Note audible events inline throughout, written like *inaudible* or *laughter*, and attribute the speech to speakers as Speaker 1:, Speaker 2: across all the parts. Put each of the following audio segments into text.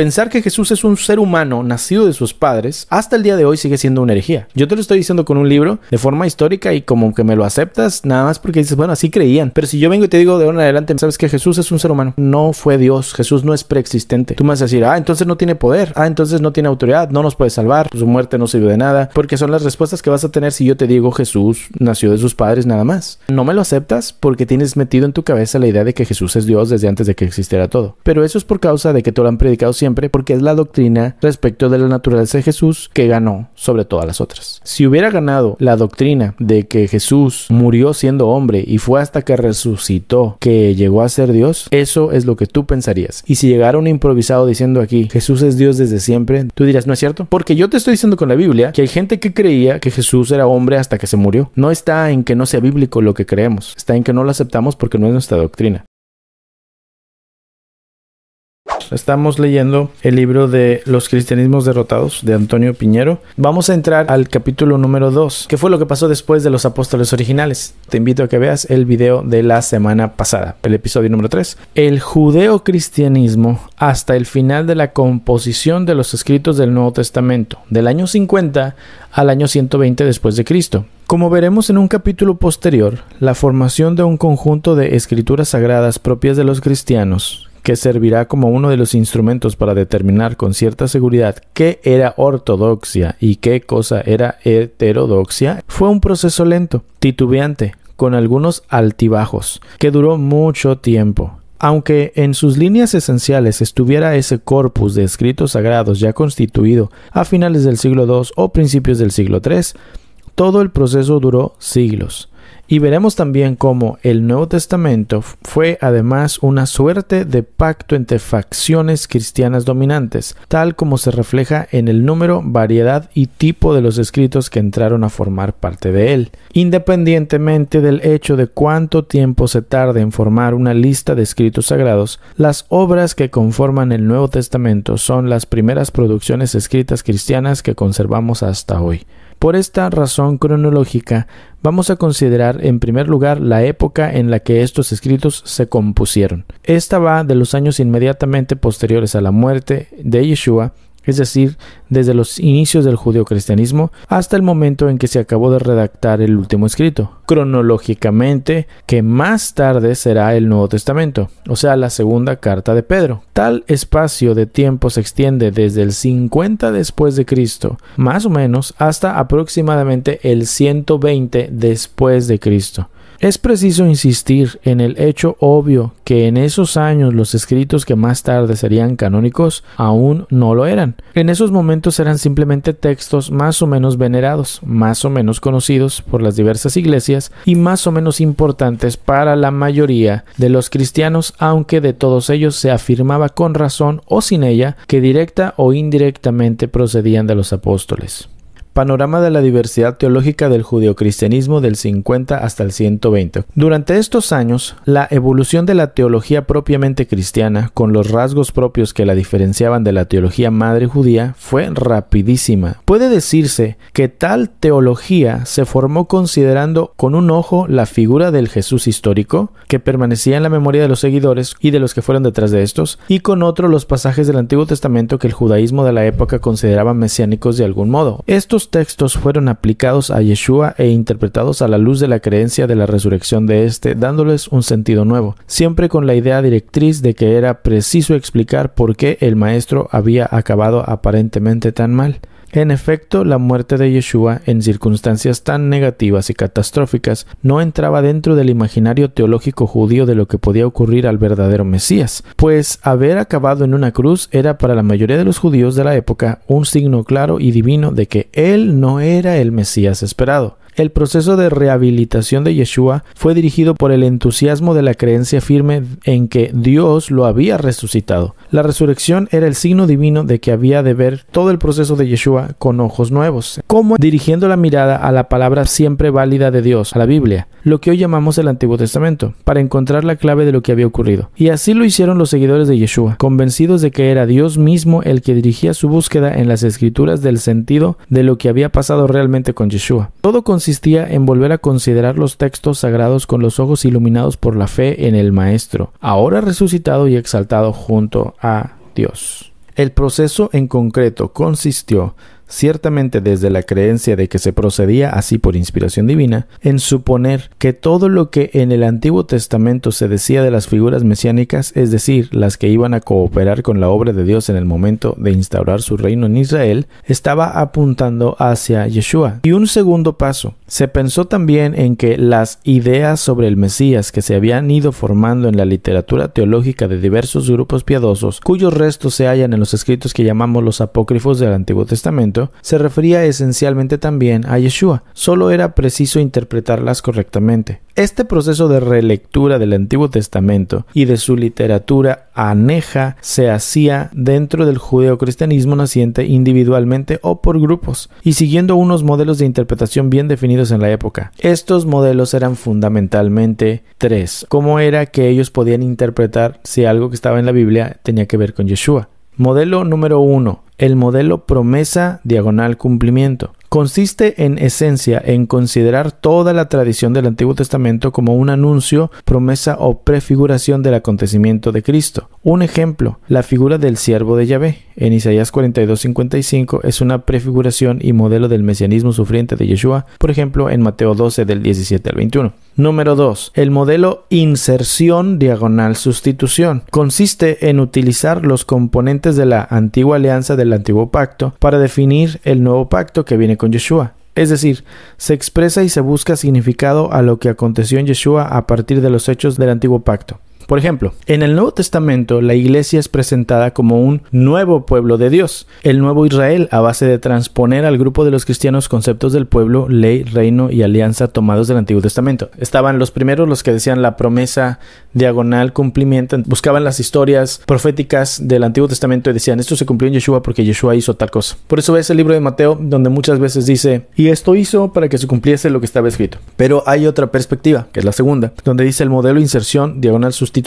Speaker 1: pensar que Jesús es un ser humano nacido de sus padres, hasta el día de hoy sigue siendo una herejía. Yo te lo estoy diciendo con un libro de forma histórica y como que me lo aceptas, nada más porque dices, bueno, así creían. Pero si yo vengo y te digo de ahora en adelante, sabes que Jesús es un ser humano, no fue Dios, Jesús no es preexistente. Tú me vas a decir, ah, entonces no tiene poder, ah, entonces no tiene autoridad, no nos puede salvar, su muerte no sirvió de nada, porque son las respuestas que vas a tener si yo te digo Jesús nació de sus padres nada más. No me lo aceptas porque tienes metido en tu cabeza la idea de que Jesús es Dios desde antes de que existiera todo. Pero eso es por causa de que te lo han predicado siempre porque es la doctrina respecto de la naturaleza de Jesús que ganó sobre todas las otras. Si hubiera ganado la doctrina de que Jesús murió siendo hombre y fue hasta que resucitó que llegó a ser Dios, eso es lo que tú pensarías. Y si llegara un improvisado diciendo aquí, Jesús es Dios desde siempre, tú dirás, ¿no es cierto? Porque yo te estoy diciendo con la Biblia que hay gente que creía que Jesús era hombre hasta que se murió. No está en que no sea bíblico lo que creemos, está en que no lo aceptamos porque no es nuestra doctrina. Estamos leyendo el libro de Los cristianismos derrotados de Antonio Piñero. Vamos a entrar al capítulo número 2, que fue lo que pasó después de los apóstoles originales. Te invito a que veas el video de la semana pasada, el episodio número 3. El judeocristianismo hasta el final de la composición de los escritos del Nuevo Testamento, del año 50 al año 120 después de Cristo. Como veremos en un capítulo posterior, la formación de un conjunto de escrituras sagradas propias de los cristianos que servirá como uno de los instrumentos para determinar con cierta seguridad qué era ortodoxia y qué cosa era heterodoxia, fue un proceso lento, titubeante, con algunos altibajos, que duró mucho tiempo. Aunque en sus líneas esenciales estuviera ese corpus de escritos sagrados ya constituido a finales del siglo II o principios del siglo III, todo el proceso duró siglos. Y veremos también cómo el Nuevo Testamento fue además una suerte de pacto entre facciones cristianas dominantes, tal como se refleja en el número, variedad y tipo de los escritos que entraron a formar parte de él. Independientemente del hecho de cuánto tiempo se tarde en formar una lista de escritos sagrados, las obras que conforman el Nuevo Testamento son las primeras producciones escritas cristianas que conservamos hasta hoy. Por esta razón cronológica, vamos a considerar en primer lugar la época en la que estos escritos se compusieron. Esta va de los años inmediatamente posteriores a la muerte de Yeshua es decir, desde los inicios del judeocristianismo hasta el momento en que se acabó de redactar el último escrito, cronológicamente que más tarde será el Nuevo Testamento, o sea, la segunda carta de Pedro. Tal espacio de tiempo se extiende desde el 50 después de Cristo, más o menos, hasta aproximadamente el 120 después de Cristo. Es preciso insistir en el hecho obvio que en esos años los escritos que más tarde serían canónicos aún no lo eran. En esos momentos eran simplemente textos más o menos venerados, más o menos conocidos por las diversas iglesias y más o menos importantes para la mayoría de los cristianos, aunque de todos ellos se afirmaba con razón o sin ella que directa o indirectamente procedían de los apóstoles. Panorama de la diversidad teológica del judeocristianismo del 50 hasta el 120. Durante estos años, la evolución de la teología propiamente cristiana, con los rasgos propios que la diferenciaban de la teología madre judía, fue rapidísima. Puede decirse que tal teología se formó considerando con un ojo la figura del Jesús histórico, que permanecía en la memoria de los seguidores y de los que fueron detrás de estos, y con otro los pasajes del Antiguo Testamento que el judaísmo de la época consideraba mesiánicos de algún modo. Estos textos fueron aplicados a Yeshua e interpretados a la luz de la creencia de la resurrección de éste, dándoles un sentido nuevo, siempre con la idea directriz de que era preciso explicar por qué el maestro había acabado aparentemente tan mal. En efecto, la muerte de Yeshua en circunstancias tan negativas y catastróficas no entraba dentro del imaginario teológico judío de lo que podía ocurrir al verdadero Mesías, pues haber acabado en una cruz era para la mayoría de los judíos de la época un signo claro y divino de que él no era el Mesías esperado. El proceso de rehabilitación de Yeshua fue dirigido por el entusiasmo de la creencia firme en que Dios lo había resucitado. La resurrección era el signo divino de que había de ver todo el proceso de Yeshua con ojos nuevos, como dirigiendo la mirada a la palabra siempre válida de Dios, a la Biblia, lo que hoy llamamos el Antiguo Testamento, para encontrar la clave de lo que había ocurrido. Y así lo hicieron los seguidores de Yeshua, convencidos de que era Dios mismo el que dirigía su búsqueda en las escrituras del sentido de lo que había pasado realmente con Yeshua. Todo consistía en volver a considerar los textos sagrados con los ojos iluminados por la fe en el Maestro, ahora resucitado y exaltado junto a Dios. El proceso en concreto consistió ciertamente desde la creencia de que se procedía así por inspiración divina, en suponer que todo lo que en el Antiguo Testamento se decía de las figuras mesiánicas, es decir, las que iban a cooperar con la obra de Dios en el momento de instaurar su reino en Israel, estaba apuntando hacia Yeshua. Y un segundo paso, se pensó también en que las ideas sobre el Mesías que se habían ido formando en la literatura teológica de diversos grupos piadosos, cuyos restos se hallan en los escritos que llamamos los apócrifos del Antiguo Testamento, se refería esencialmente también a Yeshua, solo era preciso interpretarlas correctamente. Este proceso de relectura del Antiguo Testamento y de su literatura aneja se hacía dentro del judeocristianismo naciente individualmente o por grupos y siguiendo unos modelos de interpretación bien definidos en la época. Estos modelos eran fundamentalmente tres. ¿Cómo era que ellos podían interpretar si algo que estaba en la Biblia tenía que ver con Yeshua? Modelo número 1. El modelo promesa diagonal cumplimiento. Consiste en esencia en considerar toda la tradición del Antiguo Testamento como un anuncio, promesa o prefiguración del acontecimiento de Cristo. Un ejemplo, la figura del siervo de Yahvé en Isaías 42:55 es una prefiguración y modelo del mesianismo sufriente de Yeshua, por ejemplo en Mateo 12 del 17 al 21. Número 2. El modelo inserción diagonal sustitución consiste en utilizar los componentes de la antigua alianza del antiguo pacto para definir el nuevo pacto que viene con Yeshua. Es decir, se expresa y se busca significado a lo que aconteció en Yeshua a partir de los hechos del antiguo pacto. Por ejemplo, en el Nuevo Testamento la iglesia es presentada como un nuevo pueblo de Dios, el nuevo Israel, a base de transponer al grupo de los cristianos conceptos del pueblo, ley, reino y alianza tomados del Antiguo Testamento. Estaban los primeros los que decían la promesa diagonal cumplimiento, buscaban las historias proféticas del Antiguo Testamento y decían esto se cumplió en Yeshua porque Yeshua hizo tal cosa. Por eso ves el libro de Mateo donde muchas veces dice y esto hizo para que se cumpliese lo que estaba escrito. Pero hay otra perspectiva, que es la segunda, donde dice el modelo inserción diagonal sustitución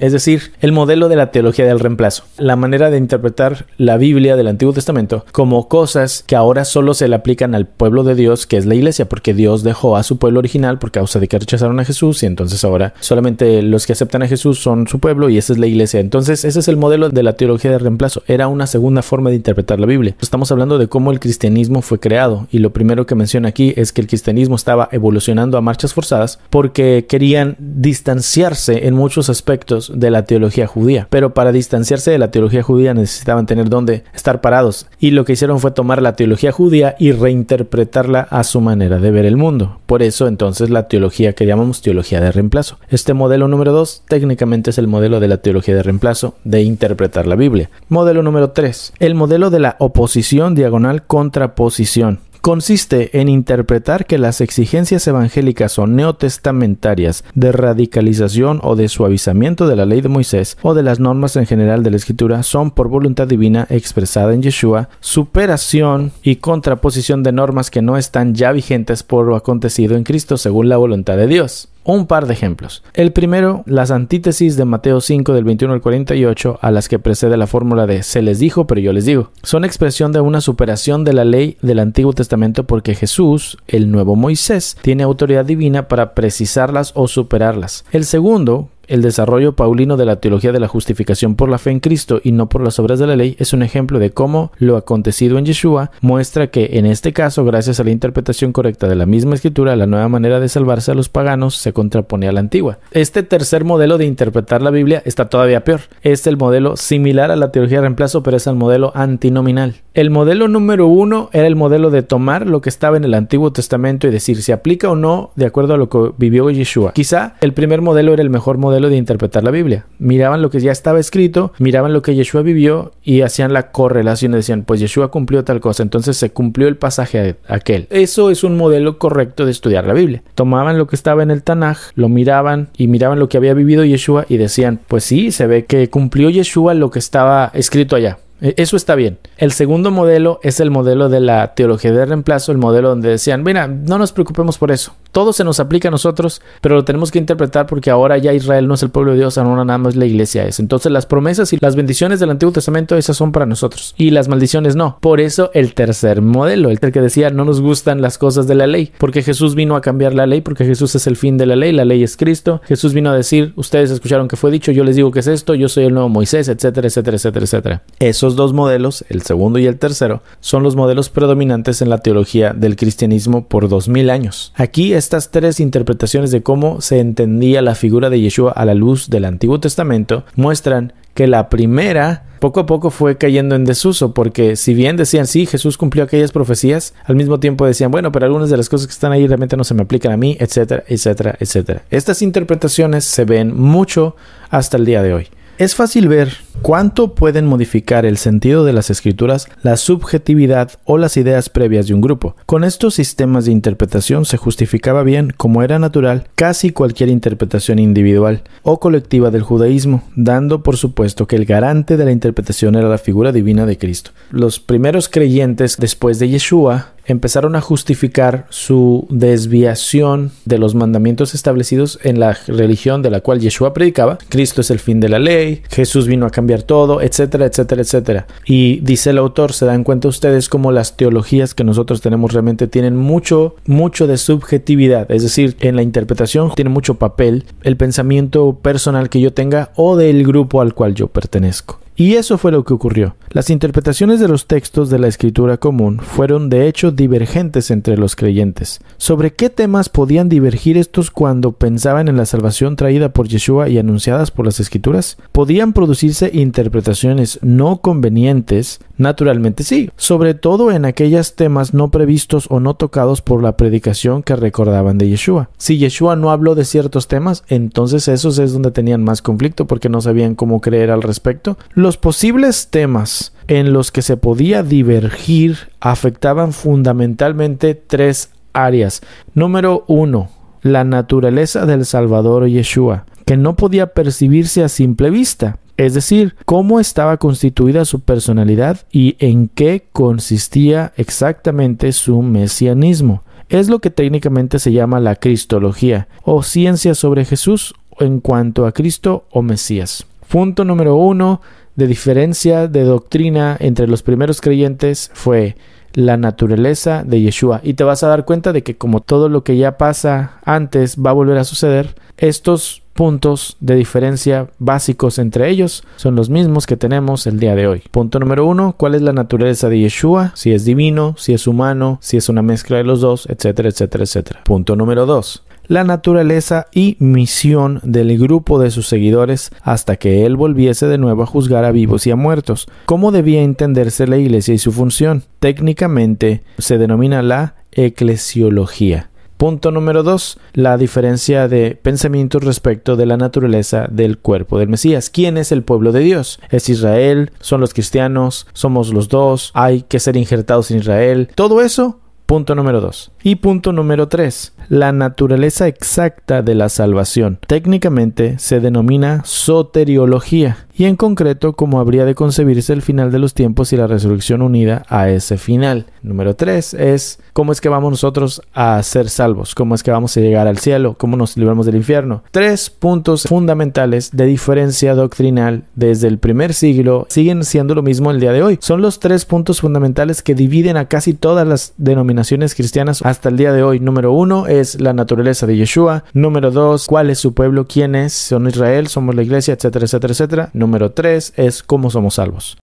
Speaker 1: es decir, el modelo de la teología del reemplazo, la manera de interpretar la Biblia del Antiguo Testamento como cosas que ahora solo se le aplican al pueblo de Dios, que es la iglesia, porque Dios dejó a su pueblo original por causa de que rechazaron a Jesús y entonces ahora solamente los que aceptan a Jesús son su pueblo y esa es la iglesia. Entonces ese es el modelo de la teología del reemplazo, era una segunda forma de interpretar la Biblia. Estamos hablando de cómo el cristianismo fue creado y lo primero que menciona aquí es que el cristianismo estaba evolucionando a marchas forzadas porque querían distanciarse en muchos aspectos aspectos de la teología judía, pero para distanciarse de la teología judía necesitaban tener dónde estar parados, y lo que hicieron fue tomar la teología judía y reinterpretarla a su manera de ver el mundo. Por eso entonces la teología que llamamos teología de reemplazo. Este modelo número 2 técnicamente es el modelo de la teología de reemplazo de interpretar la Biblia. Modelo número 3, el modelo de la oposición diagonal contraposición consiste en interpretar que las exigencias evangélicas o neotestamentarias de radicalización o de suavizamiento de la ley de Moisés o de las normas en general de la escritura son por voluntad divina expresada en Yeshua, superación y contraposición de normas que no están ya vigentes por lo acontecido en Cristo según la voluntad de Dios un par de ejemplos. El primero, las antítesis de Mateo 5 del 21 al 48 a las que precede la fórmula de se les dijo pero yo les digo. Son expresión de una superación de la ley del Antiguo Testamento porque Jesús, el nuevo Moisés, tiene autoridad divina para precisarlas o superarlas. El segundo, el desarrollo paulino de la teología de la justificación por la fe en Cristo y no por las obras de la ley es un ejemplo de cómo lo acontecido en Yeshua muestra que en este caso, gracias a la interpretación correcta de la misma escritura, la nueva manera de salvarse a los paganos se contrapone a la antigua. Este tercer modelo de interpretar la Biblia está todavía peor. Es el modelo similar a la teología de reemplazo, pero es el modelo antinominal. El modelo número uno era el modelo de tomar lo que estaba en el Antiguo Testamento y decir si aplica o no de acuerdo a lo que vivió Yeshua. Quizá el primer modelo era el mejor modelo de interpretar la Biblia. Miraban lo que ya estaba escrito, miraban lo que Yeshua vivió y hacían la correlación. Y Decían, pues Yeshua cumplió tal cosa, entonces se cumplió el pasaje aquel. Eso es un modelo correcto de estudiar la Biblia. Tomaban lo que estaba en el Tanaj, lo miraban y miraban lo que había vivido Yeshua y decían, pues sí, se ve que cumplió Yeshua lo que estaba escrito allá. E-, eso está bien. El segundo modelo es el modelo de la teología de reemplazo, el modelo donde decían, mira, no nos preocupemos por eso. Todo se nos aplica a nosotros, pero lo tenemos que interpretar porque ahora ya Israel no es el pueblo de Dios, ahora nada más la iglesia es. Entonces las promesas y las bendiciones del Antiguo Testamento, esas son para nosotros. Y las maldiciones no. Por eso el tercer modelo, el que decía, no nos gustan las cosas de la ley, porque Jesús vino a cambiar la ley, porque Jesús es el fin de la ley, la ley es Cristo. Jesús vino a decir, ustedes escucharon que fue dicho, yo les digo que es esto, yo soy el nuevo Moisés, etcétera, etcétera, etcétera, etcétera. Eso dos modelos, el segundo y el tercero, son los modelos predominantes en la teología del cristianismo por 2000 años. Aquí estas tres interpretaciones de cómo se entendía la figura de Yeshua a la luz del Antiguo Testamento muestran que la primera poco a poco fue cayendo en desuso, porque si bien decían, sí, Jesús cumplió aquellas profecías, al mismo tiempo decían, bueno, pero algunas de las cosas que están ahí realmente no se me aplican a mí, etcétera, etcétera, etcétera. Estas interpretaciones se ven mucho hasta el día de hoy. Es fácil ver cuánto pueden modificar el sentido de las escrituras, la subjetividad o las ideas previas de un grupo. Con estos sistemas de interpretación se justificaba bien, como era natural, casi cualquier interpretación individual o colectiva del judaísmo, dando por supuesto que el garante de la interpretación era la figura divina de Cristo. Los primeros creyentes después de Yeshua empezaron a justificar su desviación de los mandamientos establecidos en la religión de la cual Yeshua predicaba. Cristo es el fin de la ley, Jesús vino a cambiar todo, etcétera, etcétera, etcétera. Y dice el autor, se dan cuenta ustedes cómo las teologías que nosotros tenemos realmente tienen mucho, mucho de subjetividad, es decir, en la interpretación tiene mucho papel el pensamiento personal que yo tenga o del grupo al cual yo pertenezco. Y eso fue lo que ocurrió. Las interpretaciones de los textos de la escritura común fueron de hecho divergentes entre los creyentes. Sobre qué temas podían divergir estos cuando pensaban en la salvación traída por Yeshua y anunciadas por las escrituras? ¿Podían producirse interpretaciones no convenientes? Naturalmente sí, sobre todo en aquellos temas no previstos o no tocados por la predicación que recordaban de Yeshua. Si Yeshua no habló de ciertos temas, entonces esos es donde tenían más conflicto porque no sabían cómo creer al respecto los posibles temas en los que se podía divergir afectaban fundamentalmente tres áreas. Número uno, la naturaleza del Salvador Yeshua, que no podía percibirse a simple vista, es decir, cómo estaba constituida su personalidad y en qué consistía exactamente su mesianismo. Es lo que técnicamente se llama la cristología, o ciencia sobre Jesús en cuanto a Cristo o Mesías. Punto número uno, de diferencia de doctrina entre los primeros creyentes fue la naturaleza de Yeshua. Y te vas a dar cuenta de que como todo lo que ya pasa antes va a volver a suceder, estos puntos de diferencia básicos entre ellos son los mismos que tenemos el día de hoy. Punto número uno, ¿cuál es la naturaleza de Yeshua? Si es divino, si es humano, si es una mezcla de los dos, etcétera, etcétera, etcétera. Punto número dos, la naturaleza y misión del grupo de sus seguidores hasta que él volviese de nuevo a juzgar a vivos y a muertos. ¿Cómo debía entenderse la iglesia y su función? Técnicamente se denomina la eclesiología. Punto número 2. La diferencia de pensamientos respecto de la naturaleza del cuerpo del Mesías. ¿Quién es el pueblo de Dios? ¿Es Israel? ¿Son los cristianos? ¿Somos los dos? ¿Hay que ser injertados en Israel? Todo eso Punto número 2. Y punto número 3 la naturaleza exacta de la salvación. Técnicamente se denomina soteriología y en concreto cómo habría de concebirse el final de los tiempos y la resurrección unida a ese final. Número 3 es cómo es que vamos nosotros a ser salvos, cómo es que vamos a llegar al cielo, cómo nos libramos del infierno. Tres puntos fundamentales de diferencia doctrinal desde el primer siglo siguen siendo lo mismo el día de hoy. Son los tres puntos fundamentales que dividen a casi todas las denominaciones cristianas hasta el día de hoy. Número uno es es la naturaleza de Yeshua. Número dos, cuál es su pueblo, quién son Israel, somos la iglesia, etcétera, etcétera, etcétera. Número tres es cómo somos salvos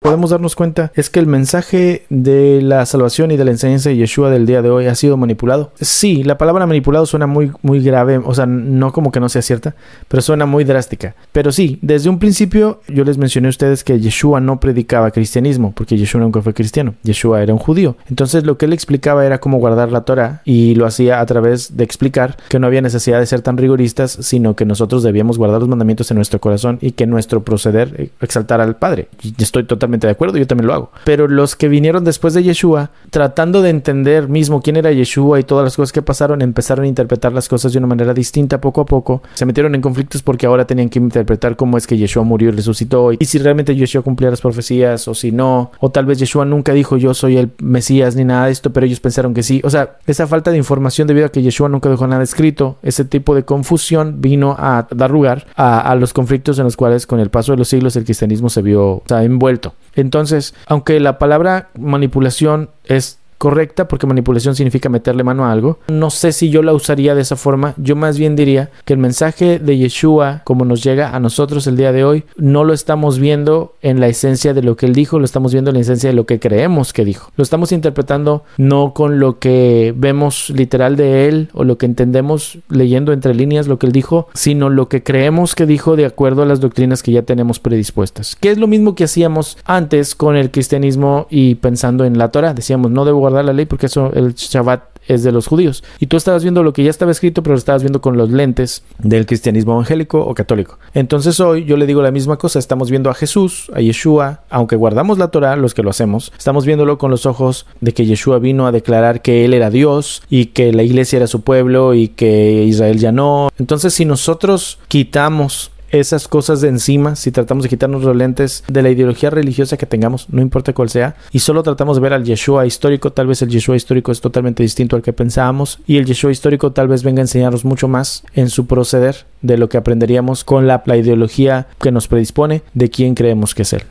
Speaker 1: podemos darnos cuenta es que el mensaje de la salvación y de la enseñanza de Yeshua del día de hoy ha sido manipulado. Sí, la palabra manipulado suena muy, muy grave, o sea, no como que no sea cierta, pero suena muy drástica. Pero sí, desde un principio yo les mencioné a ustedes que Yeshua no predicaba cristianismo, porque Yeshua nunca fue cristiano, Yeshua era un judío. Entonces lo que él explicaba era cómo guardar la Torah y lo hacía a través de explicar que no había necesidad de ser tan rigoristas, sino que nosotros debíamos guardar los mandamientos en nuestro corazón y que nuestro proceder eh, exaltara al Padre. Estoy totalmente de acuerdo, yo también lo hago. Pero los que vinieron después de Yeshua, tratando de entender mismo quién era Yeshua y todas las cosas que pasaron, empezaron a interpretar las cosas de una manera distinta poco a poco. Se metieron en conflictos porque ahora tenían que interpretar cómo es que Yeshua murió y resucitó y si realmente Yeshua cumplía las profecías o si no. O tal vez Yeshua nunca dijo yo soy el Mesías ni nada de esto, pero ellos pensaron que sí. O sea, esa falta de información debido a que Yeshua nunca dejó nada escrito, ese tipo de confusión vino a dar lugar a, los conflictos en los cuales con el paso de los siglos el cristianismo se vio envuelto. Entonces, aunque la palabra manipulación es correcta, porque manipulación significa meterle mano a algo. No sé si yo la usaría de esa forma, yo más bien diría que el mensaje de Yeshua, como nos llega a nosotros el día de hoy, no lo estamos viendo en la esencia de lo que él dijo, lo estamos viendo en la esencia de lo que creemos que dijo. Lo estamos interpretando no con lo que vemos literal de él o lo que entendemos leyendo entre líneas lo que él dijo, sino lo que creemos que dijo de acuerdo a las doctrinas que ya tenemos predispuestas, que es lo mismo que hacíamos antes con el cristianismo y pensando en la Torah. Decíamos, no debo guardar la ley porque eso, el Shabbat es de los judíos. Y tú estabas viendo lo que ya estaba escrito, pero lo estabas viendo con los lentes del cristianismo evangélico o católico. Entonces hoy yo le digo la misma cosa, estamos viendo a Jesús, a Yeshua, aunque guardamos la torá los que lo hacemos, estamos viéndolo con los ojos de que Yeshua vino a declarar que Él era Dios y que la iglesia era su pueblo y que Israel ya no. Entonces si nosotros quitamos esas cosas de encima si tratamos de quitarnos los lentes de la ideología religiosa que tengamos, no importa cuál sea, y solo tratamos de ver al Yeshua histórico, tal vez el Yeshua histórico es totalmente distinto al que pensábamos, y el Yeshua histórico tal vez venga a enseñarnos mucho más en su proceder de lo que aprenderíamos con la, la ideología que nos predispone de quién creemos que es él.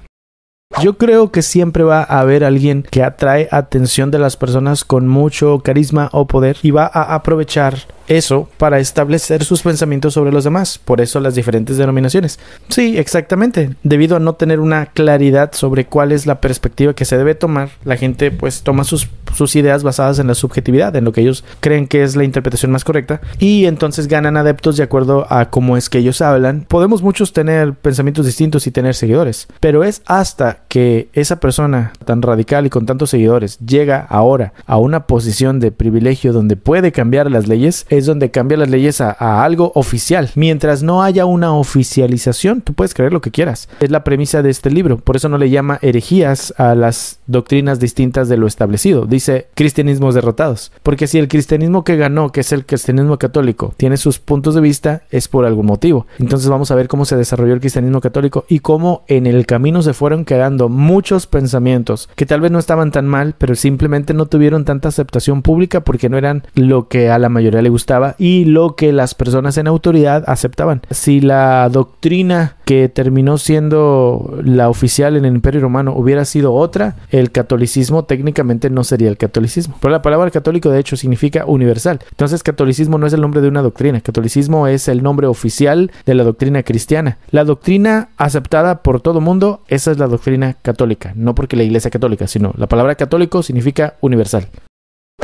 Speaker 1: Yo creo que siempre va a haber alguien que atrae atención de las personas con mucho carisma o poder y va a aprovechar eso para establecer sus pensamientos sobre los demás. Por eso las diferentes denominaciones. Sí, exactamente. Debido a no tener una claridad sobre cuál es la perspectiva que se debe tomar, la gente pues toma sus, ideas basadas en la subjetividad, en lo que ellos creen que es la interpretación más correcta y entonces ganan adeptos de acuerdo a cómo es que ellos hablan. Podemos muchos tener pensamientos distintos y tener seguidores, pero es hasta que esa persona tan radical y con tantos seguidores llega ahora a una posición de privilegio donde puede cambiar las leyes, es donde cambia las leyes a, a algo oficial. Mientras no haya una oficialización, tú puedes creer lo que quieras. Es la premisa de este libro. Por eso no le llama herejías a las doctrinas distintas de lo establecido. Dice cristianismos derrotados. Porque si el cristianismo que ganó, que es el cristianismo católico, tiene sus puntos de vista, es por algún motivo. Entonces vamos a ver cómo se desarrolló el cristianismo católico y cómo en el camino se fueron quedando muchos pensamientos que tal vez no estaban tan mal, pero simplemente no tuvieron tanta aceptación pública porque no eran lo que a la mayoría le gustaba y lo que las personas en autoridad aceptaban. Si la doctrina que terminó siendo la oficial en el Imperio Romano hubiera sido otra, el catolicismo técnicamente no sería el catolicismo. Pero la palabra católico de hecho significa universal. Entonces catolicismo no es el nombre de una doctrina, catolicismo es el nombre oficial de la doctrina cristiana. La doctrina aceptada por todo mundo, esa es la doctrina católica, no porque la iglesia católica, sino la palabra católico significa universal.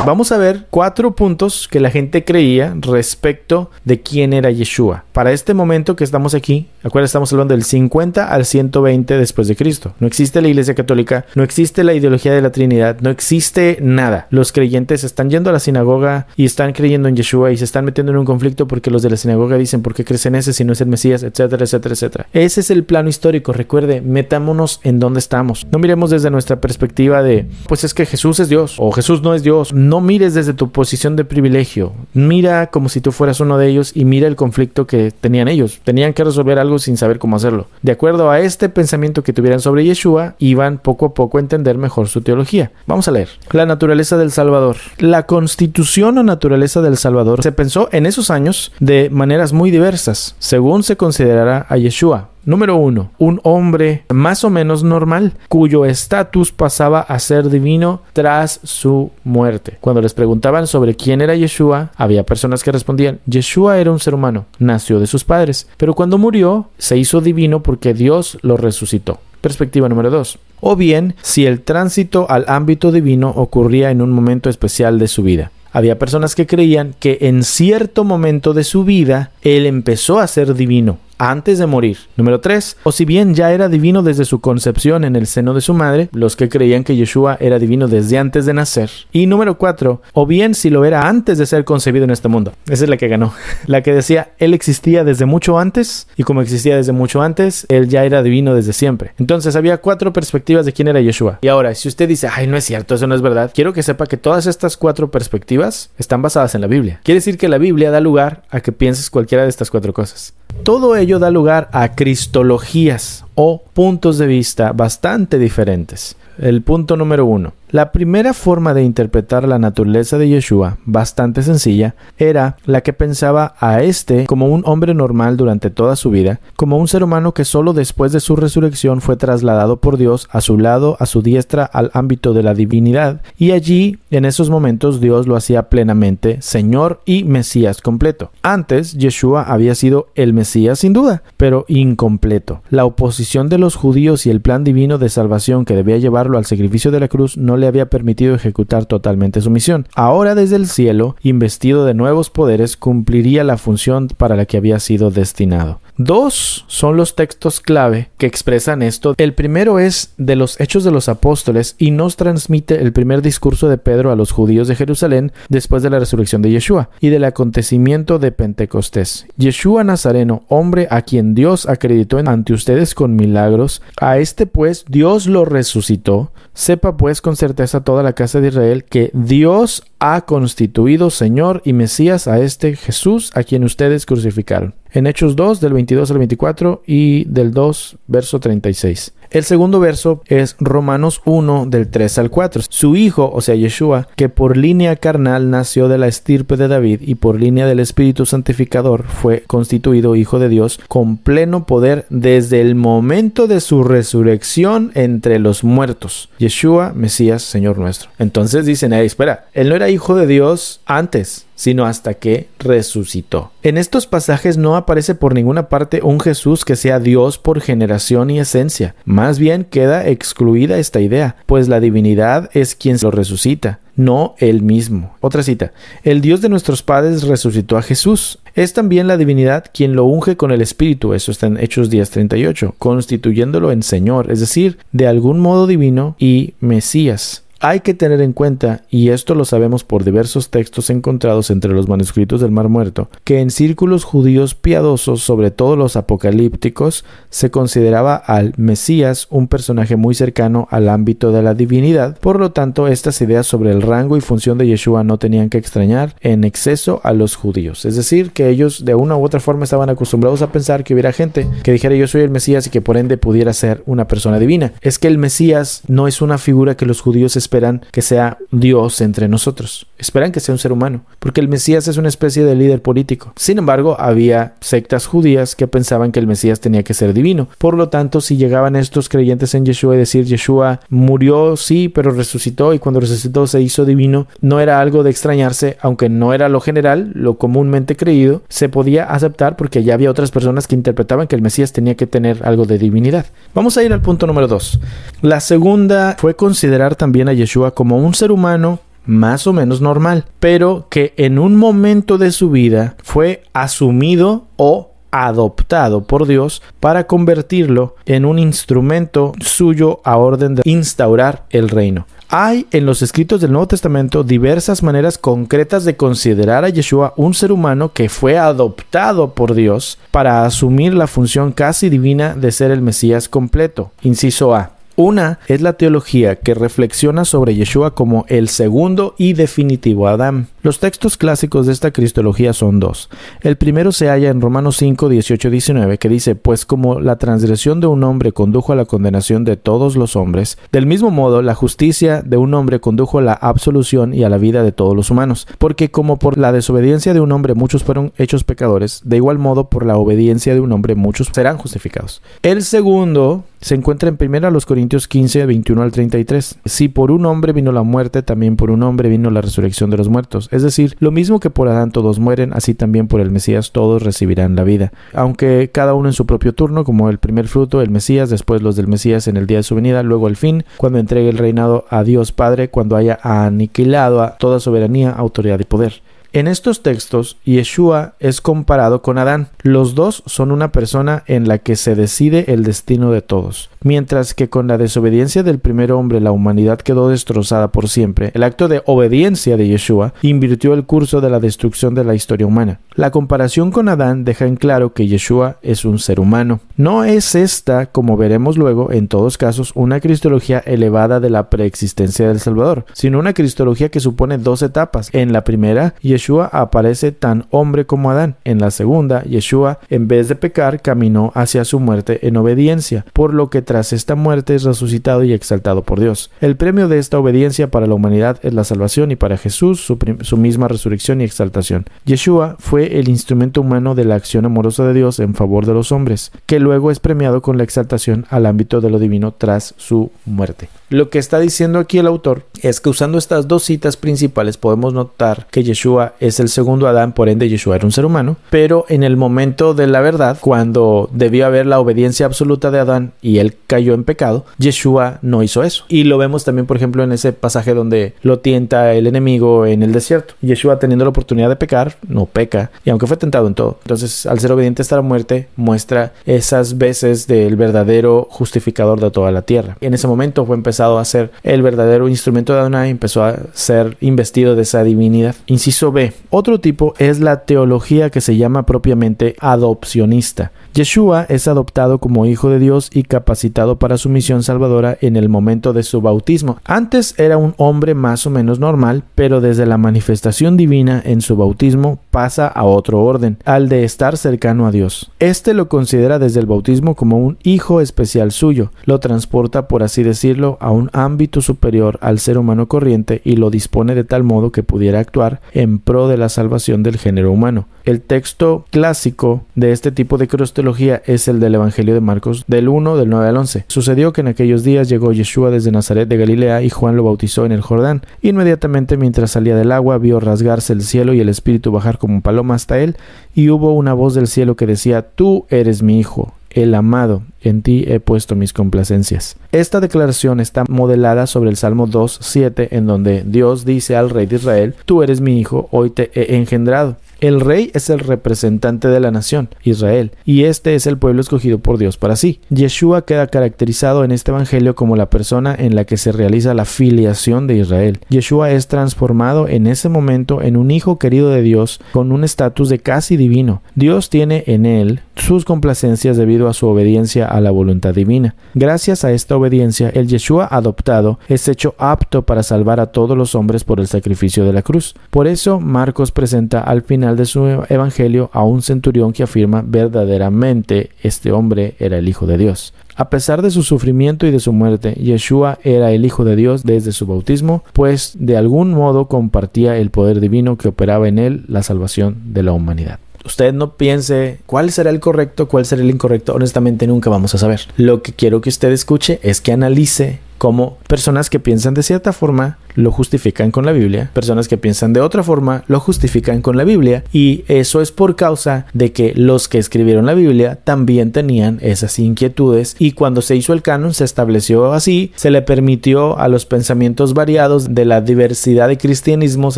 Speaker 1: Vamos a ver cuatro puntos que la gente creía respecto de quién era Yeshua. Para este momento que estamos aquí, acuérdense, estamos hablando del 50 al 120 después de Cristo. No existe la Iglesia Católica, no existe la ideología de la Trinidad, no existe nada. Los creyentes están yendo a la sinagoga y están creyendo en Yeshua y se están metiendo en un conflicto porque los de la sinagoga dicen por qué crees en ese si no es el Mesías, etcétera, etcétera, etcétera. Ese es el plano histórico. Recuerde, metámonos en dónde estamos. No miremos desde nuestra perspectiva de, pues es que Jesús es Dios o Jesús no es Dios no mires desde tu posición de privilegio, mira como si tú fueras uno de ellos y mira el conflicto que tenían ellos. Tenían que resolver algo sin saber cómo hacerlo. De acuerdo a este pensamiento que tuvieran sobre Yeshua, iban poco a poco a entender mejor su teología. Vamos a leer. La naturaleza del Salvador. La constitución o naturaleza del Salvador se pensó en esos años de maneras muy diversas, según se considerara a Yeshua. Número 1. Un hombre más o menos normal, cuyo estatus pasaba a ser divino tras su muerte. Cuando les preguntaban sobre quién era Yeshua, había personas que respondían, Yeshua era un ser humano, nació de sus padres, pero cuando murió se hizo divino porque Dios lo resucitó. Perspectiva número 2. O bien, si el tránsito al ámbito divino ocurría en un momento especial de su vida. Había personas que creían que en cierto momento de su vida él empezó a ser divino antes de morir. Número 3. O si bien ya era divino desde su concepción en el seno de su madre, los que creían que Yeshua era divino desde antes de nacer. Y número 4. O bien si lo era antes de ser concebido en este mundo. Esa es la que ganó. *laughs* La que decía, él existía desde mucho antes y como existía desde mucho antes, él ya era divino desde siempre. Entonces había cuatro perspectivas de quién era Yeshua. Y ahora, si usted dice, ay, no es cierto, eso no es verdad, quiero que sepa que todas estas cuatro perspectivas están basadas en la Biblia. Quiere decir que la Biblia da lugar a que pienses cualquiera de estas cuatro cosas. Todo ello da lugar a cristologías o puntos de vista bastante diferentes. El punto número uno. La primera forma de interpretar la naturaleza de Yeshua, bastante sencilla, era la que pensaba a este como un hombre normal durante toda su vida, como un ser humano que solo después de su resurrección fue trasladado por Dios a su lado, a su diestra, al ámbito de la divinidad, y allí, en esos momentos, Dios lo hacía plenamente Señor y Mesías completo. Antes, Yeshua había sido el Mesías sin duda, pero incompleto. La oposición de los judíos y el plan divino de salvación que debía llevarlo al sacrificio de la cruz no le había permitido ejecutar totalmente su misión. Ahora desde el cielo, investido de nuevos poderes, cumpliría la función para la que había sido destinado. Dos son los textos clave que expresan esto. El primero es de los Hechos de los Apóstoles y nos transmite el primer discurso de Pedro a los judíos de Jerusalén después de la resurrección de Yeshua y del acontecimiento de Pentecostés. Yeshua Nazareno, hombre a quien Dios acreditó ante ustedes con milagros, a este pues Dios lo resucitó. Sepa pues con certeza certeza a toda la casa de Israel que Dios ha constituido Señor y Mesías a este Jesús a quien ustedes crucificaron. En Hechos 2 del 22 al 24 y del 2 verso 36. El segundo verso es Romanos 1 del 3 al 4. Su hijo, o sea Yeshua, que por línea carnal nació de la estirpe de David y por línea del Espíritu Santificador fue constituido hijo de Dios con pleno poder desde el momento de su resurrección entre los muertos. Yeshua, Mesías, Señor nuestro. Entonces dicen, ahí espera, él no era hijo de Dios antes sino hasta que resucitó. En estos pasajes no aparece por ninguna parte un Jesús que sea Dios por generación y esencia. Más más bien queda excluida esta idea, pues la divinidad es quien lo resucita, no él mismo. Otra cita, el Dios de nuestros padres resucitó a Jesús. Es también la divinidad quien lo unge con el Espíritu, eso está en Hechos 10:38, constituyéndolo en Señor, es decir, de algún modo divino y Mesías. Hay que tener en cuenta, y esto lo sabemos por diversos textos encontrados entre los manuscritos del Mar Muerto, que en círculos judíos piadosos, sobre todo los apocalípticos, se consideraba al Mesías un personaje muy cercano al ámbito de la divinidad, por lo tanto estas ideas sobre el rango y función de Yeshua no tenían que extrañar en exceso a los judíos, es decir, que ellos de una u otra forma estaban acostumbrados a pensar que hubiera gente que dijera yo soy el Mesías y que por ende pudiera ser una persona divina. Es que el Mesías no es una figura que los judíos esperan que sea Dios entre nosotros. Esperan que sea un ser humano, porque el Mesías es una especie de líder político. Sin embargo, había sectas judías que pensaban que el Mesías tenía que ser divino. Por lo tanto, si llegaban estos creyentes en Yeshua y decir Yeshua murió, sí, pero resucitó y cuando resucitó se hizo divino, no era algo de extrañarse, aunque no era lo general, lo comúnmente creído, se podía aceptar porque ya había otras personas que interpretaban que el Mesías tenía que tener algo de divinidad. Vamos a ir al punto número 2. La segunda fue considerar también a Yeshua como un ser humano más o menos normal, pero que en un momento de su vida fue asumido o adoptado por Dios para convertirlo en un instrumento suyo a orden de instaurar el reino. Hay en los escritos del Nuevo Testamento diversas maneras concretas de considerar a Yeshua un ser humano que fue adoptado por Dios para asumir la función casi divina de ser el Mesías completo. Inciso A. Una es la teología que reflexiona sobre Yeshua como el segundo y definitivo Adán. Los textos clásicos de esta cristología son dos. El primero se halla en Romanos 5, 18, 19, que dice, pues como la transgresión de un hombre condujo a la condenación de todos los hombres, del mismo modo la justicia de un hombre condujo a la absolución y a la vida de todos los humanos, porque como por la desobediencia de un hombre muchos fueron hechos pecadores, de igual modo por la obediencia de un hombre muchos serán justificados. El segundo se encuentra en primera los Corintios Corintios 15, 21 al 33. Si por un hombre vino la muerte, también por un hombre vino la resurrección de los muertos. Es decir, lo mismo que por Adán todos mueren, así también por el Mesías todos recibirán la vida. Aunque cada uno en su propio turno, como el primer fruto, el Mesías, después los del Mesías en el día de su venida, luego el fin, cuando entregue el reinado a Dios Padre, cuando haya aniquilado a toda soberanía, autoridad y poder. En estos textos, Yeshua es comparado con Adán. Los dos son una persona en la que se decide el destino de todos. Mientras que con la desobediencia del primer hombre la humanidad quedó destrozada por siempre, el acto de obediencia de Yeshua invirtió el curso de la destrucción de la historia humana. La comparación con Adán deja en claro que Yeshua es un ser humano. No es esta, como veremos luego, en todos casos, una cristología elevada de la preexistencia del Salvador, sino una cristología que supone dos etapas. En la primera, Yeshua Yeshua aparece tan hombre como Adán. En la segunda, Yeshua, en vez de pecar, caminó hacia su muerte en obediencia, por lo que tras esta muerte es resucitado y exaltado por Dios. El premio de esta obediencia para la humanidad es la salvación y para Jesús su, misma resurrección y exaltación. Yeshua fue el instrumento humano de la acción amorosa de Dios en favor de los hombres, que luego es premiado con la exaltación al ámbito de lo divino tras su muerte. Lo que está diciendo aquí el autor es que usando estas dos citas principales podemos notar que Yeshua es el segundo Adán, por ende Yeshua era un ser humano, pero en el momento de la verdad, cuando debió haber la obediencia absoluta de Adán y él cayó en pecado, Yeshua no hizo eso. Y lo vemos también, por ejemplo, en ese pasaje donde lo tienta el enemigo en el desierto. Yeshua teniendo la oportunidad de pecar, no peca, y aunque fue tentado en todo. Entonces, al ser obediente hasta la muerte, muestra esas veces del verdadero justificador de toda la tierra. En ese momento fue empezado a ser el verdadero instrumento de Adonai, empezó a ser investido de esa divinidad. Inciso B. Otro tipo es la teología que se llama propiamente adopcionista. Yeshua es adoptado como hijo de Dios y capacitado para su misión salvadora en el momento de su bautismo. Antes era un hombre más o menos normal, pero desde la manifestación divina en su bautismo pasa a otro orden, al de estar cercano a Dios. Este lo considera desde el bautismo como un hijo especial suyo, lo transporta por así decirlo a un ámbito superior al ser humano corriente y lo dispone de tal modo que pudiera actuar en pro de la salvación del género humano. El texto clásico de este tipo de cristología es el del Evangelio de Marcos del 1 del 9 al 11. Sucedió que en aquellos días llegó Yeshua desde Nazaret de Galilea y Juan lo bautizó en el Jordán. Inmediatamente mientras salía del agua vio rasgarse el cielo y el espíritu bajar como un paloma hasta él y hubo una voz del cielo que decía, Tú eres mi hijo, el amado, en ti he puesto mis complacencias. Esta declaración está modelada sobre el Salmo 7 en donde Dios dice al rey de Israel, tú eres mi hijo, hoy te he engendrado. El rey es el representante de la nación, Israel, y este es el pueblo escogido por Dios para sí. Yeshua queda caracterizado en este evangelio como la persona en la que se realiza la filiación de Israel. Yeshua es transformado en ese momento en un hijo querido de Dios con un estatus de casi divino. Dios tiene en él sus complacencias debido a su obediencia a la voluntad divina. Gracias a esta obediencia, el Yeshua adoptado es hecho apto para salvar a todos los hombres por el sacrificio de la cruz. Por eso Marcos presenta al final de su e-, evangelio a un centurión que afirma verdaderamente este hombre era el Hijo de Dios. A pesar de su sufrimiento y de su muerte, Yeshua era el Hijo de Dios desde su bautismo, pues de algún modo compartía el poder divino que operaba en él la salvación de la humanidad usted no piense cuál será el correcto, cuál será el incorrecto, honestamente nunca vamos a saber. Lo que quiero que usted escuche es que analice cómo personas que piensan de cierta forma lo justifican con la Biblia, personas que piensan de otra forma lo justifican con la Biblia y eso es por causa de que los que escribieron la Biblia también tenían esas inquietudes y cuando se hizo el canon se estableció así, se le permitió a los pensamientos variados de la diversidad de cristianismos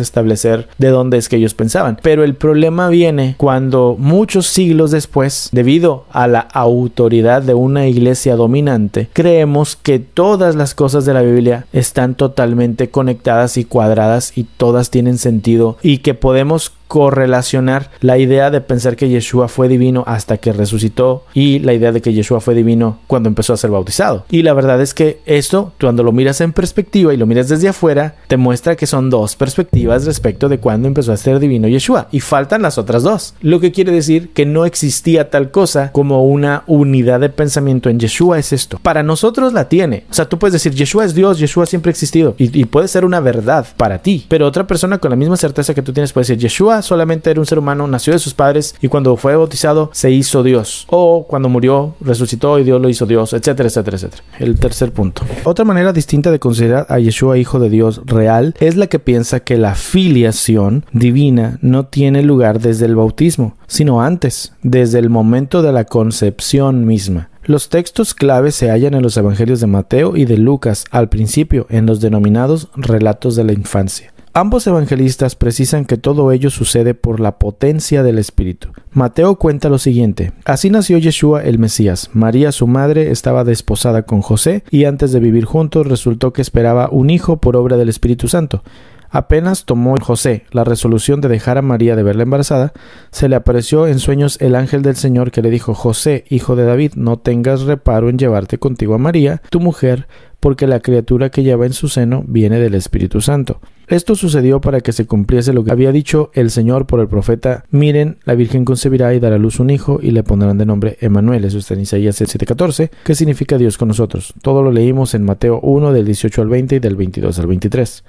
Speaker 1: establecer de dónde es que ellos pensaban. Pero el problema viene cuando muchos siglos después, debido a la autoridad de una iglesia dominante, creemos que todas las cosas de la Biblia están totalmente conectadas conectadas y cuadradas y todas tienen sentido y que podemos correlacionar la idea de pensar que Yeshua fue divino hasta que resucitó y la idea de que Yeshua fue divino cuando empezó a ser bautizado. Y la verdad es que esto, cuando lo miras en perspectiva y lo miras desde afuera, te muestra que son dos perspectivas respecto de cuándo empezó a ser divino Yeshua y faltan las otras dos. Lo que quiere decir que no existía tal cosa como una unidad de pensamiento en Yeshua es esto. Para nosotros la tiene. O sea, tú puedes decir Yeshua es Dios, Yeshua siempre ha existido y puede ser una verdad para ti, pero otra persona con la misma certeza que tú tienes puede decir Yeshua solamente era un ser humano, nació de sus padres y cuando fue bautizado se hizo Dios. O cuando murió, resucitó y Dios lo hizo Dios, etcétera, etcétera, etcétera. El tercer punto. Otra manera distinta de considerar a Yeshua hijo de Dios real es la que piensa que la filiación divina no tiene lugar desde el bautismo, sino antes, desde el momento de la concepción misma. Los textos claves se hallan en los evangelios de Mateo y de Lucas al principio, en los denominados relatos de la infancia. Ambos evangelistas precisan que todo ello sucede por la potencia del Espíritu. Mateo cuenta lo siguiente. Así nació Yeshua el Mesías. María, su madre, estaba desposada con José y antes de vivir juntos resultó que esperaba un hijo por obra del Espíritu Santo. Apenas tomó José la resolución de dejar a María de verla embarazada, se le apareció en sueños el ángel del Señor que le dijo José, hijo de David, no tengas reparo en llevarte contigo a María, tu mujer, porque la criatura que lleva en su seno viene del Espíritu Santo. Esto sucedió para que se cumpliese lo que había dicho el Señor por el profeta, miren, la Virgen concebirá y dará a luz un hijo y le pondrán de nombre Emanuel, eso está en Isaías 7:14, que significa Dios con nosotros. Todo lo leímos en Mateo 1 del 18 al 20 y del 22 al 23.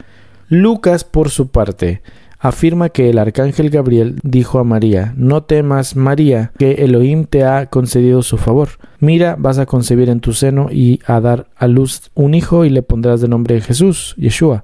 Speaker 1: Lucas, por su parte, afirma que el arcángel Gabriel dijo a María, no temas María, que Elohim te ha concedido su favor. Mira, vas a concebir en tu seno y a dar a luz un hijo y le pondrás de nombre Jesús, Yeshua.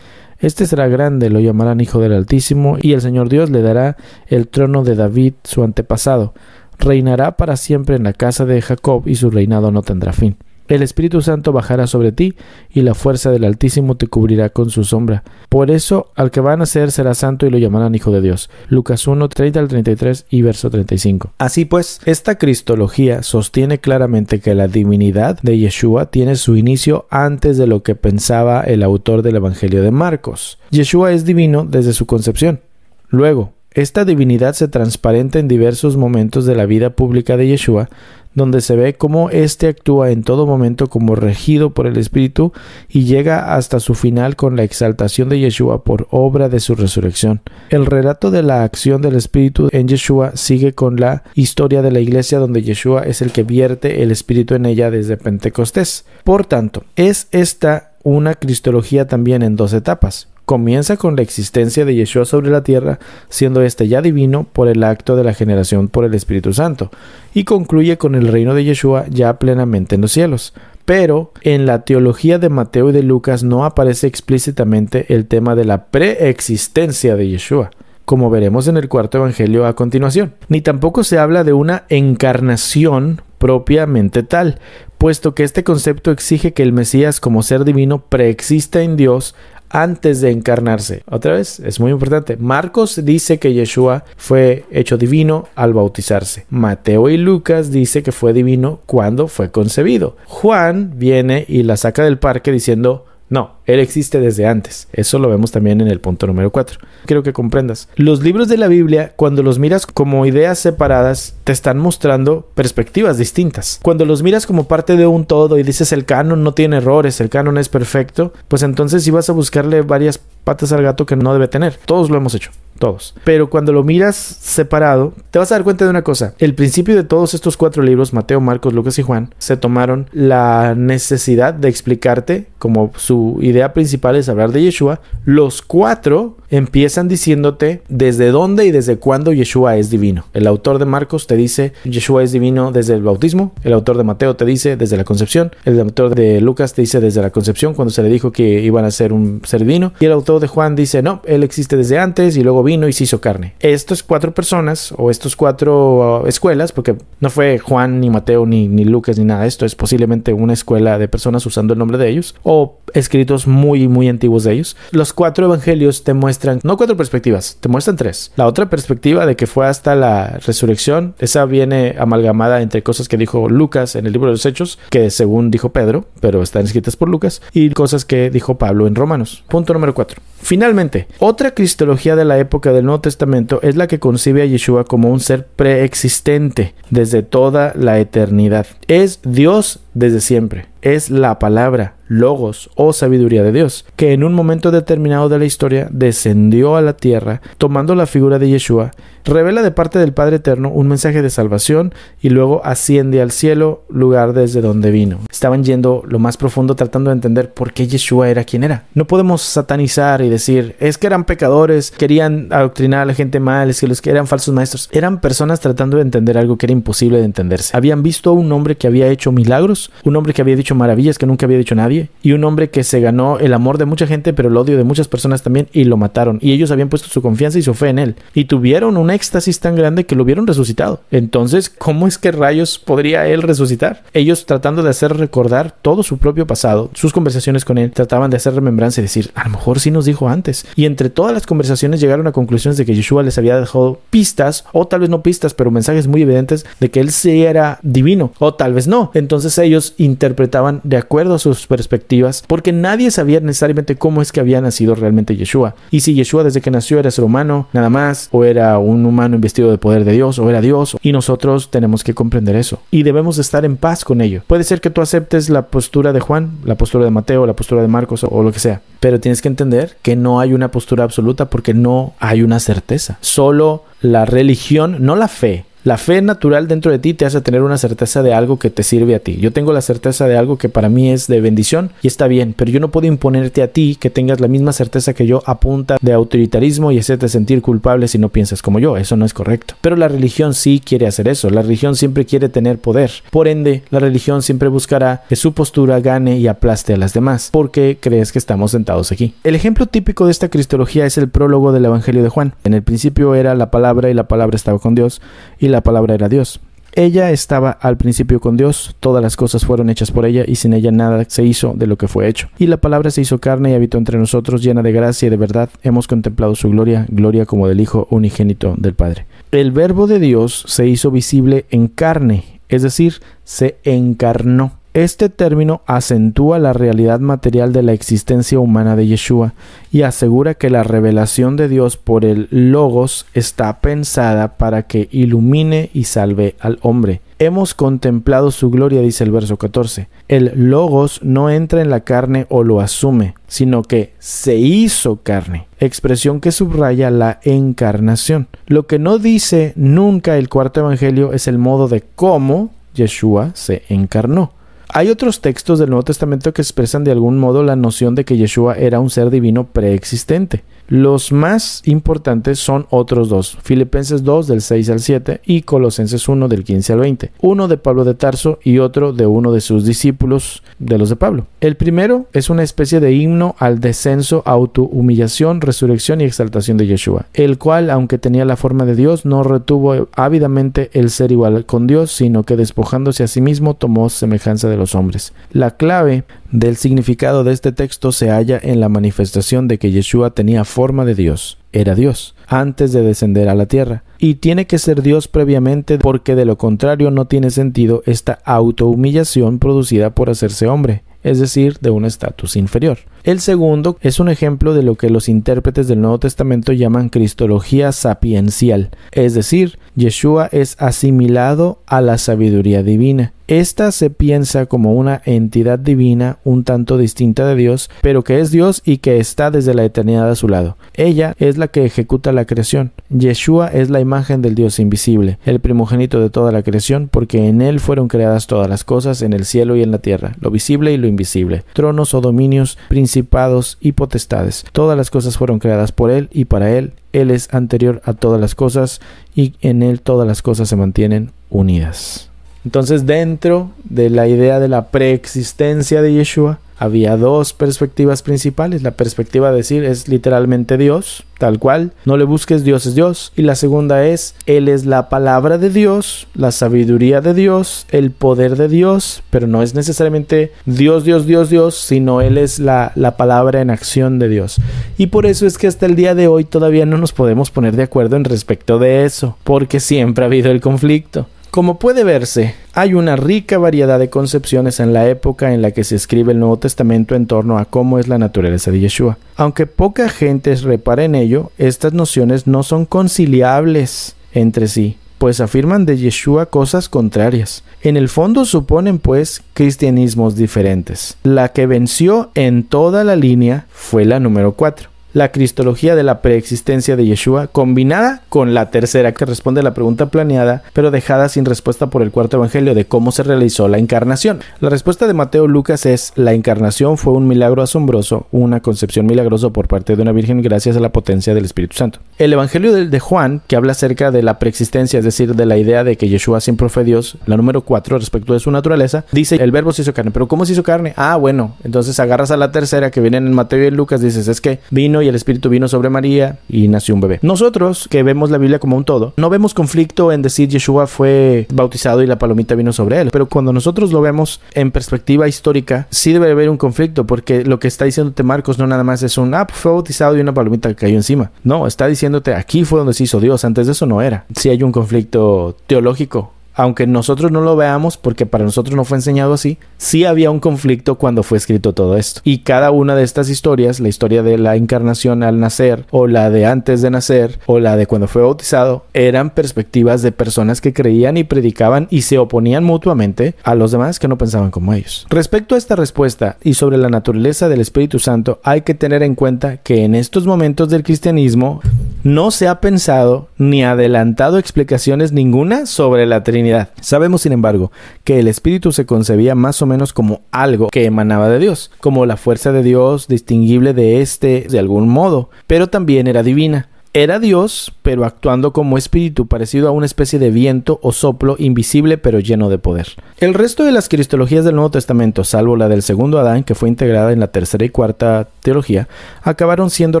Speaker 1: Este será grande, lo llamarán Hijo del Altísimo, y el Señor Dios le dará el trono de David, su antepasado. Reinará para siempre en la casa de Jacob, y su reinado no tendrá fin. El Espíritu Santo bajará sobre ti, y la fuerza del Altísimo te cubrirá con su sombra. Por eso, al que van a nacer será santo y lo llamarán Hijo de Dios. Lucas 1, 30 al 33 y verso 35. Así pues, esta cristología sostiene claramente que la divinidad de Yeshua tiene su inicio antes de lo que pensaba el autor del Evangelio de Marcos. Yeshua es divino desde su concepción. Luego, esta divinidad se transparenta en diversos momentos de la vida pública de Yeshua, donde se ve cómo éste actúa en todo momento como regido por el Espíritu y llega hasta su final con la exaltación de Yeshua por obra de su resurrección. El relato de la acción del Espíritu en Yeshua sigue con la historia de la iglesia donde Yeshua es el que vierte el Espíritu en ella desde Pentecostés. Por tanto, es esta una cristología también en dos etapas. Comienza con la existencia de Yeshua sobre la tierra, siendo este ya divino por el acto de la generación por el Espíritu Santo, y concluye con el reino de Yeshua ya plenamente en los cielos. Pero en la teología de Mateo y de Lucas no aparece explícitamente el tema de la preexistencia de Yeshua como veremos en el cuarto Evangelio a continuación. Ni tampoco se habla de una encarnación propiamente tal, puesto que este concepto exige que el Mesías como ser divino preexista en Dios antes de encarnarse. Otra vez, es muy importante. Marcos dice que Yeshua fue hecho divino al bautizarse. Mateo y Lucas dice que fue divino cuando fue concebido. Juan viene y la saca del parque diciendo no, él existe desde antes. Eso lo vemos también en el punto número 4. Quiero que comprendas. Los libros de la Biblia, cuando los miras como ideas separadas, te están mostrando perspectivas distintas. Cuando los miras como parte de un todo y dices el canon no tiene errores, el canon es perfecto, pues entonces si vas a buscarle varias patas al gato que no debe tener. Todos lo hemos hecho, todos. Pero cuando lo miras separado, te vas a dar cuenta de una cosa. El principio de todos estos cuatro libros, Mateo, Marcos, Lucas y Juan, se tomaron la necesidad de explicarte, como su idea principal es hablar de Yeshua, los cuatro empiezan diciéndote desde dónde y desde cuándo Yeshua es divino. El autor de Marcos te dice Yeshua es divino desde el bautismo, el autor de Mateo te dice desde la concepción, el autor de Lucas te dice desde la concepción cuando se le dijo que iban a ser un ser divino y el autor de Juan dice, no, él existe desde antes y luego vino y se hizo carne. Estas cuatro personas o estas cuatro uh, escuelas, porque no fue Juan ni Mateo ni, ni Lucas ni nada, esto es posiblemente una escuela de personas usando el nombre de ellos o escritos muy, muy antiguos de ellos. Los cuatro evangelios te muestran, no cuatro perspectivas, te muestran tres. La otra perspectiva de que fue hasta la resurrección, esa viene amalgamada entre cosas que dijo Lucas en el libro de los Hechos, que según dijo Pedro, pero están escritas por Lucas, y cosas que dijo Pablo en Romanos. Punto número cuatro. Finalmente, otra cristología de la época del Nuevo Testamento es la que concibe a Yeshua como un ser preexistente desde toda la eternidad. Es Dios desde siempre es la palabra, logos o sabiduría de Dios, que en un momento determinado de la historia descendió a la tierra, tomando la figura de Yeshua, revela de parte del Padre Eterno un mensaje de salvación y luego asciende al cielo, lugar desde donde vino. Estaban yendo lo más profundo tratando de entender por qué Yeshua era quien era. No podemos satanizar y decir, es que eran pecadores, querían adoctrinar a la gente mal, es que los que eran falsos maestros, eran personas tratando de entender algo que era imposible de entenderse. Habían visto a un hombre que había hecho milagros, un hombre que había dicho maravillas que nunca había dicho nadie. Y un hombre que se ganó el amor de mucha gente, pero el odio de muchas personas también, y lo mataron. Y ellos habían puesto su confianza y su fe en él. Y tuvieron un éxtasis tan grande que lo hubieron resucitado. Entonces, ¿cómo es que rayos podría él resucitar? Ellos tratando de hacer recordar todo su propio pasado, sus conversaciones con él, trataban de hacer remembranza y decir, a lo mejor sí nos dijo antes. Y entre todas las conversaciones llegaron a conclusiones de que Yeshua les había dejado pistas, o tal vez no pistas, pero mensajes muy evidentes de que él sí era divino, o tal vez no. Entonces ellos interpretaban estaban de acuerdo a sus perspectivas porque nadie sabía necesariamente cómo es que había nacido realmente Yeshua. Y si Yeshua desde que nació era ser humano, nada más, o era un humano investido de poder de Dios, o era Dios, y nosotros tenemos que comprender eso. Y debemos estar en paz con ello. Puede ser que tú aceptes la postura de Juan, la postura de Mateo, la postura de Marcos, o lo que sea, pero tienes que entender que no hay una postura absoluta porque no hay una certeza. Solo la religión, no la fe, la fe natural dentro de ti te hace tener una certeza de algo que te sirve a ti. Yo tengo la certeza de algo que para mí es de bendición y está bien, pero yo no puedo imponerte a ti que tengas la misma certeza que yo a punta de autoritarismo y hacerte sentir culpable si no piensas como yo. Eso no es correcto. Pero la religión sí quiere hacer eso. La religión siempre quiere tener poder. Por ende, la religión siempre buscará que su postura gane y aplaste a las demás. porque crees que estamos sentados aquí? El ejemplo típico de esta cristología es el prólogo del Evangelio de Juan. En el principio era la palabra y la palabra estaba con Dios y la palabra era Dios. Ella estaba al principio con Dios, todas las cosas fueron hechas por ella y sin ella nada se hizo de lo que fue hecho. Y la palabra se hizo carne y habitó entre nosotros llena de gracia y de verdad. Hemos contemplado su gloria, gloria como del Hijo unigénito del Padre. El verbo de Dios se hizo visible en carne, es decir, se encarnó este término acentúa la realidad material de la existencia humana de Yeshua y asegura que la revelación de Dios por el Logos está pensada para que ilumine y salve al hombre. Hemos contemplado su gloria, dice el verso 14. El Logos no entra en la carne o lo asume, sino que se hizo carne, expresión que subraya la encarnación. Lo que no dice nunca el cuarto evangelio es el modo de cómo Yeshua se encarnó. Hay otros textos del Nuevo Testamento que expresan de algún modo la noción de que Yeshua era un ser divino preexistente. Los más importantes son otros dos, Filipenses 2 del 6 al 7 y Colosenses 1 del 15 al 20, uno de Pablo de Tarso y otro de uno de sus discípulos de los de Pablo. El primero es una especie de himno al descenso, autohumillación, resurrección y exaltación de Yeshua, el cual, aunque tenía la forma de Dios, no retuvo ávidamente el ser igual con Dios, sino que despojándose a sí mismo tomó semejanza de los hombres. La clave del significado de este texto se halla en la manifestación de que Yeshua tenía forma de Dios, era Dios, antes de descender a la tierra, y tiene que ser Dios previamente porque de lo contrario no tiene sentido esta autohumillación producida por hacerse hombre, es decir, de un estatus inferior. El segundo es un ejemplo de lo que los intérpretes del Nuevo Testamento llaman cristología sapiencial, es decir, Yeshua es asimilado a la sabiduría divina. Esta se piensa como una entidad divina un tanto distinta de Dios, pero que es Dios y que está desde la eternidad a su lado. Ella es la que ejecuta la creación. Yeshua es la imagen del Dios invisible, el primogénito de toda la creación, porque en él fueron creadas todas las cosas en el cielo y en la tierra, lo visible y lo invisible, tronos o dominios, principios principados y potestades. Todas las cosas fueron creadas por Él y para Él. Él es anterior a todas las cosas y en Él todas las cosas se mantienen unidas. Entonces dentro de la idea de la preexistencia de Yeshua, había dos perspectivas principales. La perspectiva de decir es literalmente Dios, tal cual, no le busques, Dios es Dios. Y la segunda es, Él es la palabra de Dios, la sabiduría de Dios, el poder de Dios, pero no es necesariamente Dios, Dios, Dios, Dios, sino Él es la, la palabra en acción de Dios. Y por eso es que hasta el día de hoy todavía no nos podemos poner de acuerdo en respecto de eso, porque siempre ha habido el conflicto. Como puede verse, hay una rica variedad de concepciones en la época en la que se escribe el Nuevo Testamento en torno a cómo es la naturaleza de Yeshua. Aunque poca gente repara en ello, estas nociones no son conciliables entre sí, pues afirman de Yeshua cosas contrarias. En el fondo suponen pues cristianismos diferentes. La que venció en toda la línea fue la número 4 la cristología de la preexistencia de Yeshua, combinada con la tercera, que responde a la pregunta planeada, pero dejada sin respuesta por el cuarto evangelio de cómo se realizó la encarnación. La respuesta de Mateo Lucas es: La encarnación fue un milagro asombroso, una concepción milagrosa por parte de una virgen gracias a la potencia del Espíritu Santo. El evangelio de Juan, que habla acerca de la preexistencia, es decir, de la idea de que Yeshua siempre fue Dios, la número cuatro respecto de su naturaleza, dice: El verbo se hizo carne. ¿Pero cómo se hizo carne? Ah, bueno, entonces agarras a la tercera que viene en Mateo y Lucas, dices: Es que vino y el Espíritu vino sobre María y nació un bebé. Nosotros, que vemos la Biblia como un todo, no vemos conflicto en decir Yeshua fue bautizado y la palomita vino sobre él, pero cuando nosotros lo vemos en perspectiva histórica, sí debe haber un conflicto, porque lo que está diciéndote Marcos no nada más es un, ah, fue bautizado y una palomita cayó encima. No, está diciéndote, aquí fue donde se hizo Dios, antes de eso no era. Si hay un conflicto teológico aunque nosotros no lo veamos porque para nosotros no fue enseñado así, sí había un conflicto cuando fue escrito todo esto. Y cada una de estas historias, la historia de la encarnación al nacer o la de antes de nacer o la de cuando fue bautizado, eran perspectivas de personas que creían y predicaban y se oponían mutuamente a los demás que no pensaban como ellos. Respecto a esta respuesta y sobre la naturaleza del Espíritu Santo, hay que tener en cuenta que en estos momentos del cristianismo no se ha pensado ni adelantado explicaciones ninguna sobre la Trinidad Sabemos, sin embargo, que el Espíritu se concebía más o menos como algo que emanaba de Dios, como la fuerza de Dios distinguible de éste de algún modo, pero también era divina. Era Dios, pero actuando como espíritu parecido a una especie de viento o soplo invisible pero lleno de poder. El resto de las cristologías del Nuevo Testamento, salvo la del segundo Adán, que fue integrada en la tercera y cuarta teología, acabaron siendo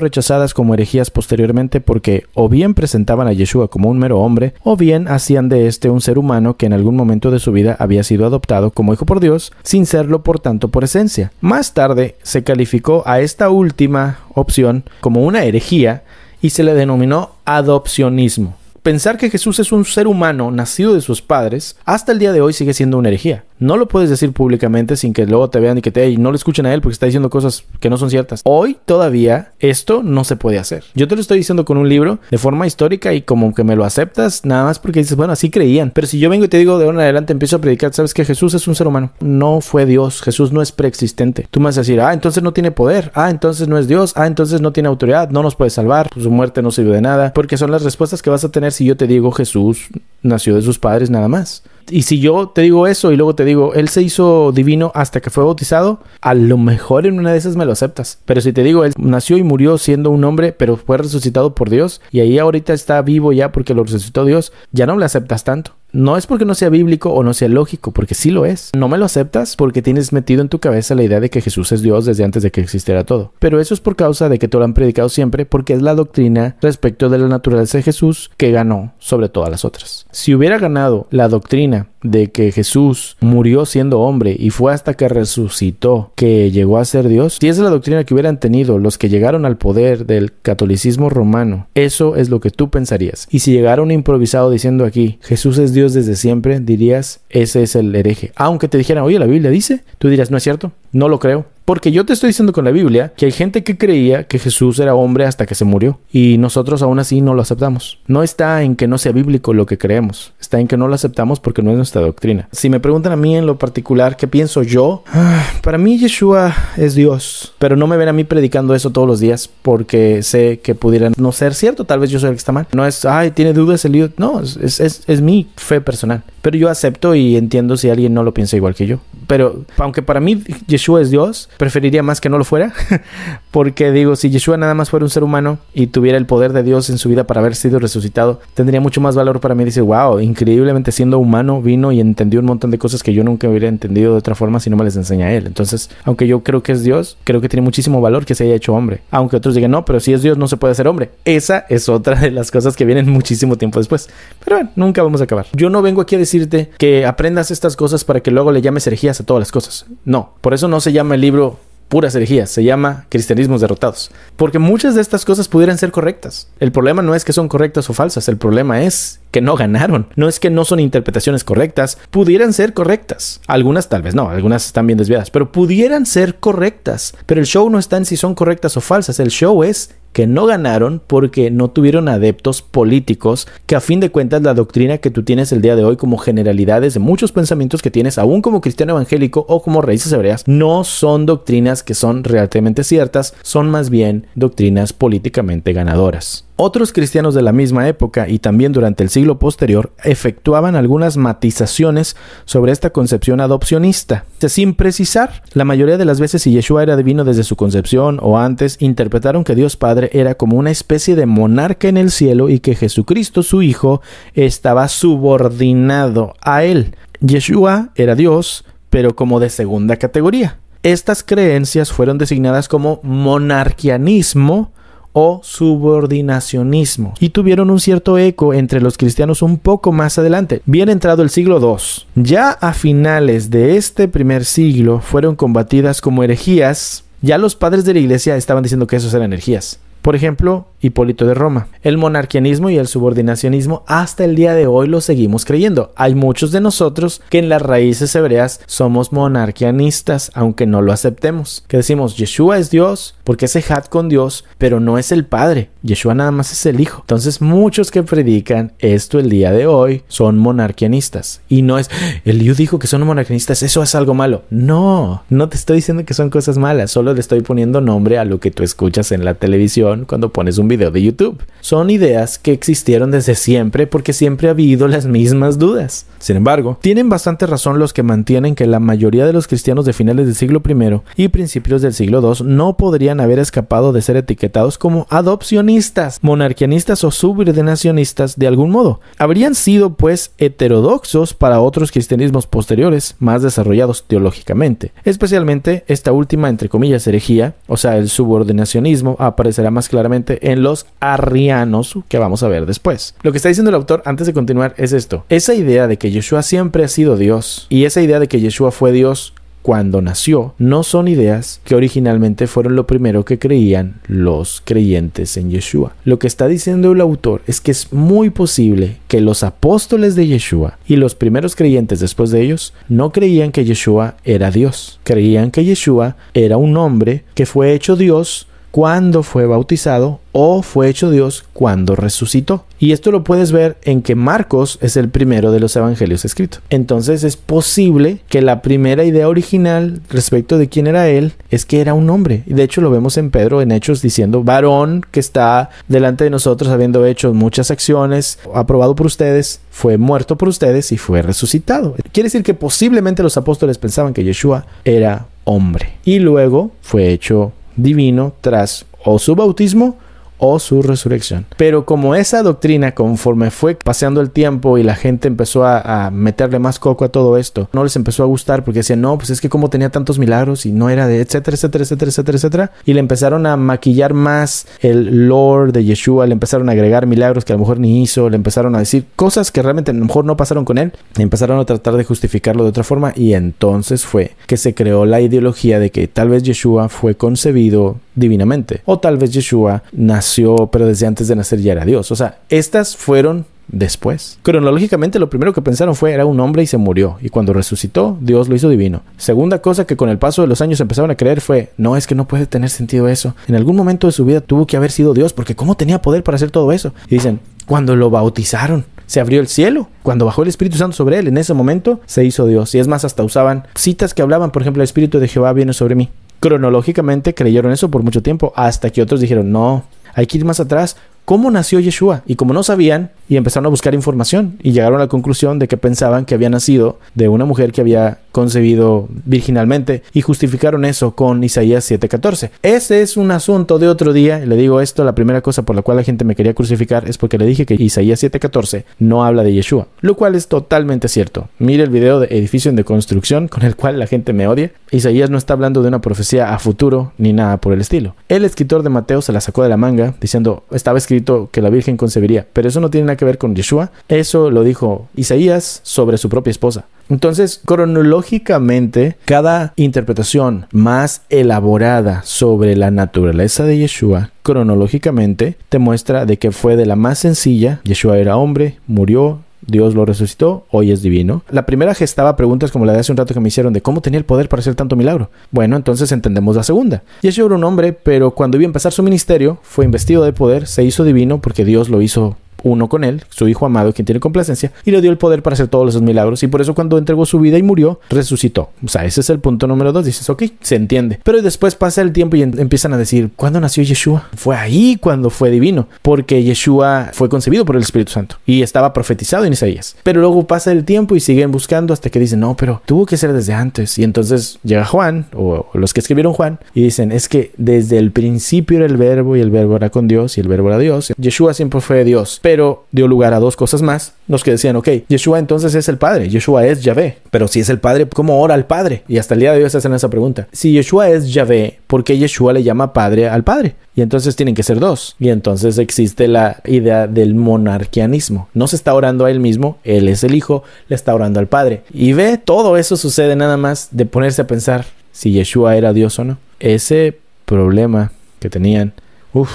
Speaker 1: rechazadas como herejías posteriormente porque o bien presentaban a Yeshua como un mero hombre, o bien hacían de éste un ser humano que en algún momento de su vida había sido adoptado como hijo por Dios, sin serlo por tanto por esencia. Más tarde se calificó a esta última opción como una herejía y se le denominó adopcionismo. Pensar que Jesús es un ser humano nacido de sus padres hasta el día de hoy sigue siendo una herejía. No lo puedes decir públicamente sin que luego te vean y que te, no le escuchen a él porque está diciendo cosas que no son ciertas. Hoy todavía esto no se puede hacer. Yo te lo estoy diciendo con un libro de forma histórica y como que me lo aceptas nada más porque dices, bueno, así creían. Pero si yo vengo y te digo de ahora en adelante empiezo a predicar, sabes que Jesús es un ser humano. No fue Dios. Jesús no es preexistente. Tú me vas a decir, ah, entonces no tiene poder. Ah, entonces no es Dios. Ah, entonces no tiene autoridad. No nos puede salvar. su muerte no sirve de nada. Porque son las respuestas que vas a tener si yo te digo Jesús nació de sus padres nada más. Y si yo te digo eso y luego te digo, él se hizo divino hasta que fue bautizado, a lo mejor en una de esas me lo aceptas. Pero si te digo, él nació y murió siendo un hombre, pero fue resucitado por Dios y ahí ahorita está vivo ya porque lo resucitó Dios, ya no le aceptas tanto. No es porque no sea bíblico o no sea lógico, porque sí lo es. No me lo aceptas porque tienes metido en tu cabeza la idea de que Jesús es Dios desde antes de que existiera todo. Pero eso es por causa de que te lo han predicado siempre porque es la doctrina respecto de la naturaleza de Jesús que ganó sobre todas las otras. Si hubiera ganado la doctrina de que Jesús murió siendo hombre y fue hasta que resucitó que llegó a ser Dios, si esa es la doctrina que hubieran tenido los que llegaron al poder del catolicismo romano, eso es lo que tú pensarías. Y si llegara un improvisado diciendo aquí, Jesús es Dios desde siempre, dirías, ese es el hereje. Aunque te dijeran, oye, la Biblia dice, tú dirías, no es cierto, no lo creo. Porque yo te estoy diciendo con la Biblia que hay gente que creía que Jesús era hombre hasta que se murió y nosotros aún así no lo aceptamos. No está en que no sea bíblico lo que creemos, está en que no lo aceptamos porque no es nuestra doctrina. Si me preguntan a mí en lo particular qué pienso yo, ah, para mí Yeshua es Dios, pero no me ven a mí predicando eso todos los días porque sé que pudiera no ser cierto, tal vez yo soy el que está mal. No es, ay, tiene dudas el Dios, no, es, es mi fe personal. Pero yo acepto y entiendo si alguien no lo piensa igual que yo. Pero aunque para mí Yeshua es Dios, Preferiría más que no lo fuera, *laughs* porque digo, si Yeshua nada más fuera un ser humano y tuviera el poder de Dios en su vida para haber sido resucitado, tendría mucho más valor para mí. Dice, wow, increíblemente siendo humano vino y entendió un montón de cosas que yo nunca hubiera entendido de otra forma si no me les enseña a él. Entonces, aunque yo creo que es Dios, creo que tiene muchísimo valor que se haya hecho hombre. Aunque otros digan, no, pero si es Dios no se puede ser hombre. Esa es otra de las cosas que vienen muchísimo tiempo después. Pero bueno, nunca vamos a acabar. Yo no vengo aquí a decirte que aprendas estas cosas para que luego le llames herejías a todas las cosas. No, por eso no se llama el libro puras herejías, se llama cristianismos derrotados. Porque muchas de estas cosas pudieran ser correctas. El problema no es que son correctas o falsas, el problema es que no ganaron. No es que no son interpretaciones correctas, pudieran ser correctas. Algunas tal vez no, algunas están bien desviadas, pero pudieran ser correctas. Pero el show no está en si son correctas o falsas, el show es que no ganaron porque no tuvieron adeptos políticos, que a fin de cuentas la doctrina que tú tienes el día de hoy como generalidades de muchos pensamientos que tienes aún como cristiano evangélico o como raíces hebreas, no son doctrinas que son realmente ciertas, son más bien doctrinas políticamente ganadoras. Otros cristianos de la misma época y también durante el siglo posterior efectuaban algunas matizaciones sobre esta concepción adopcionista. Sin precisar, la mayoría de las veces si Yeshua era divino desde su concepción o antes, interpretaron que Dios Padre era como una especie de monarca en el cielo y que Jesucristo, su Hijo, estaba subordinado a él. Yeshua era Dios, pero como de segunda categoría. Estas creencias fueron designadas como monarquianismo, o subordinacionismo y tuvieron un cierto eco entre los cristianos un poco más adelante, bien entrado el siglo II. Ya a finales de este primer siglo fueron combatidas como herejías, ya los padres de la iglesia estaban diciendo que esos eran herejías. Por ejemplo, Hipólito de Roma. El monarquianismo y el subordinacionismo hasta el día de hoy lo seguimos creyendo. Hay muchos de nosotros que en las raíces hebreas somos monarquianistas, aunque no lo aceptemos. Que decimos, Yeshua es Dios porque es Ejad con Dios, pero no es el Padre. Yeshua nada más es el Hijo. Entonces muchos que predican esto el día de hoy son monarquianistas. Y no es, el Dios dijo que son monarquianistas, eso es algo malo. No, no te estoy diciendo que son cosas malas, solo le estoy poniendo nombre a lo que tú escuchas en la televisión cuando pones un video de YouTube. Son ideas que existieron desde siempre porque siempre ha habido las mismas dudas. Sin embargo, tienen bastante razón los que mantienen que la mayoría de los cristianos de finales del siglo I y principios del siglo II no podrían haber escapado de ser etiquetados como adopcionistas, monarquianistas o subordinacionistas de algún modo. Habrían sido pues heterodoxos para otros cristianismos posteriores más desarrollados teológicamente, especialmente esta última entre comillas herejía, o sea el subordinacionismo aparecerá más claramente en los arrianos que vamos a ver después. Lo que está diciendo el autor antes de continuar es esto. Esa idea de que Yeshua siempre ha sido Dios y esa idea de que Yeshua fue Dios cuando nació no son ideas que originalmente fueron lo primero que creían los creyentes en Yeshua. Lo que está diciendo el autor es que es muy posible que los apóstoles de Yeshua y los primeros creyentes después de ellos no creían que Yeshua era Dios, creían que Yeshua era un hombre que fue hecho Dios cuando fue bautizado o fue hecho Dios cuando resucitó. Y esto lo puedes ver en que Marcos es el primero de los evangelios escritos. Entonces es posible que la primera idea original respecto de quién era él es que era un hombre. De hecho lo vemos en Pedro en Hechos diciendo, varón que está delante de nosotros habiendo hecho muchas acciones, aprobado por ustedes, fue muerto por ustedes y fue resucitado. Quiere decir que posiblemente los apóstoles pensaban que Yeshua era hombre. Y luego fue hecho divino tras o su bautismo o su resurrección. Pero como esa doctrina, conforme fue paseando el tiempo y la gente empezó a, meterle más coco a todo esto, no les empezó a gustar porque decían, no, pues es que como tenía tantos milagros y no era de etcétera, etcétera, etcétera, etcétera, etcétera. Y le empezaron a maquillar más el lore de Yeshua, le empezaron a agregar milagros que a lo mejor ni hizo, le empezaron a decir cosas que realmente a lo mejor no pasaron con él, empezaron a tratar de justificarlo de otra forma y entonces fue que se creó la ideología de que tal vez Yeshua fue concebido divinamente o tal vez Yeshua nació pero desde antes de nacer ya era Dios. O sea, estas fueron después. Cronológicamente lo primero que pensaron fue era un hombre y se murió, y cuando resucitó, Dios lo hizo divino. Segunda cosa que con el paso de los años empezaron a creer fue, no es que no puede tener sentido eso. En algún momento de su vida tuvo que haber sido Dios, porque ¿cómo tenía poder para hacer todo eso? Y dicen, cuando lo bautizaron, se abrió el cielo. Cuando bajó el Espíritu Santo sobre él, en ese momento se hizo Dios. Y es más, hasta usaban citas que hablaban, por ejemplo, el Espíritu de Jehová viene sobre mí. Cronológicamente creyeron eso por mucho tiempo, hasta que otros dijeron, no, hay que ir más atrás. ¿Cómo nació Yeshua? Y como no sabían, y empezaron a buscar información y llegaron a la conclusión de que pensaban que había nacido de una mujer que había concebido virginalmente y justificaron eso con Isaías 7:14. Ese es un asunto de otro día, le digo esto, la primera cosa por la cual la gente me quería crucificar es porque le dije que Isaías 7:14 no habla de Yeshua, lo cual es totalmente cierto. Mire el video de edificio en construcción con el cual la gente me odia. Isaías no está hablando de una profecía a futuro ni nada por el estilo. El escritor de Mateo se la sacó de la manga diciendo, estaba escrito que la Virgen concebiría, pero eso no tiene que ver con Yeshua. Eso lo dijo Isaías sobre su propia esposa. Entonces, cronológicamente, cada interpretación más elaborada sobre la naturaleza de Yeshua, cronológicamente, te muestra de que fue de la más sencilla. Yeshua era hombre, murió, Dios lo resucitó, hoy es divino. La primera gestaba preguntas como la de hace un rato que me hicieron de cómo tenía el poder para hacer tanto milagro. Bueno, entonces entendemos la segunda. Yeshua era un hombre, pero cuando iba a empezar su ministerio, fue investido de poder, se hizo divino porque Dios lo hizo uno con él, su hijo amado, quien tiene complacencia, y le dio el poder para hacer todos los milagros. Y por eso cuando entregó su vida y murió, resucitó. O sea, ese es el punto número dos. Dices, ok, se entiende. Pero después pasa el tiempo y empiezan a decir, ¿cuándo nació Yeshua? Fue ahí cuando fue divino, porque Yeshua fue concebido por el Espíritu Santo y estaba profetizado en Isaías. Pero luego pasa el tiempo y siguen buscando hasta que dicen, no, pero tuvo que ser desde antes. Y entonces llega Juan, o los que escribieron Juan, y dicen, es que desde el principio era el verbo y el verbo era con Dios y el verbo era Dios. Yeshua siempre fue Dios pero dio lugar a dos cosas más, los que decían, ok, Yeshua entonces es el Padre, Yeshua es Yahvé, pero si es el Padre, ¿cómo ora al Padre? Y hasta el día de hoy se hacen esa pregunta. Si Yeshua es Yahvé, ¿por qué Yeshua le llama Padre al Padre? Y entonces tienen que ser dos. Y entonces existe la idea del monarquianismo. No se está orando a él mismo, él es el Hijo, le está orando al Padre. Y ve, todo eso sucede nada más de ponerse a pensar si Yeshua era Dios o no. Ese problema que tenían, uff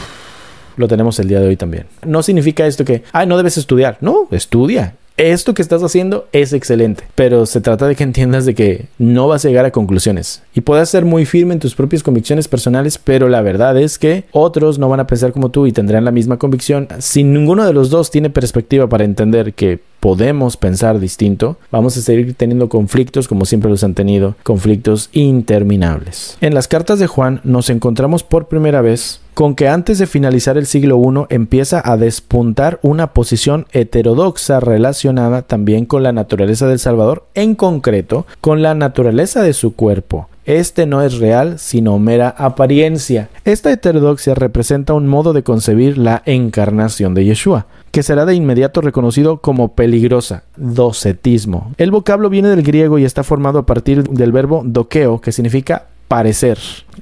Speaker 1: lo tenemos el día de hoy también. No significa esto que, ay, no debes estudiar. No, estudia. Esto que estás haciendo es excelente, pero se trata de que *laughs* entiendas de que no vas a llegar a conclusiones y puedas ser muy firme en tus propias convicciones personales, pero la verdad es que otros no van a pensar como tú y tendrán la misma convicción si ninguno de los dos tiene perspectiva para entender que podemos pensar distinto, vamos a seguir teniendo conflictos como siempre los han tenido, conflictos interminables. En las cartas de Juan nos encontramos por primera vez con que antes de finalizar el siglo I empieza a despuntar una posición heterodoxa relacionada también con la naturaleza del Salvador, en concreto con la naturaleza de su cuerpo, este no es real, sino mera apariencia. Esta heterodoxia representa un modo de concebir la encarnación de Yeshua, que será de inmediato reconocido como peligrosa, docetismo. El vocablo viene del griego y está formado a partir del verbo doqueo, que significa parecer.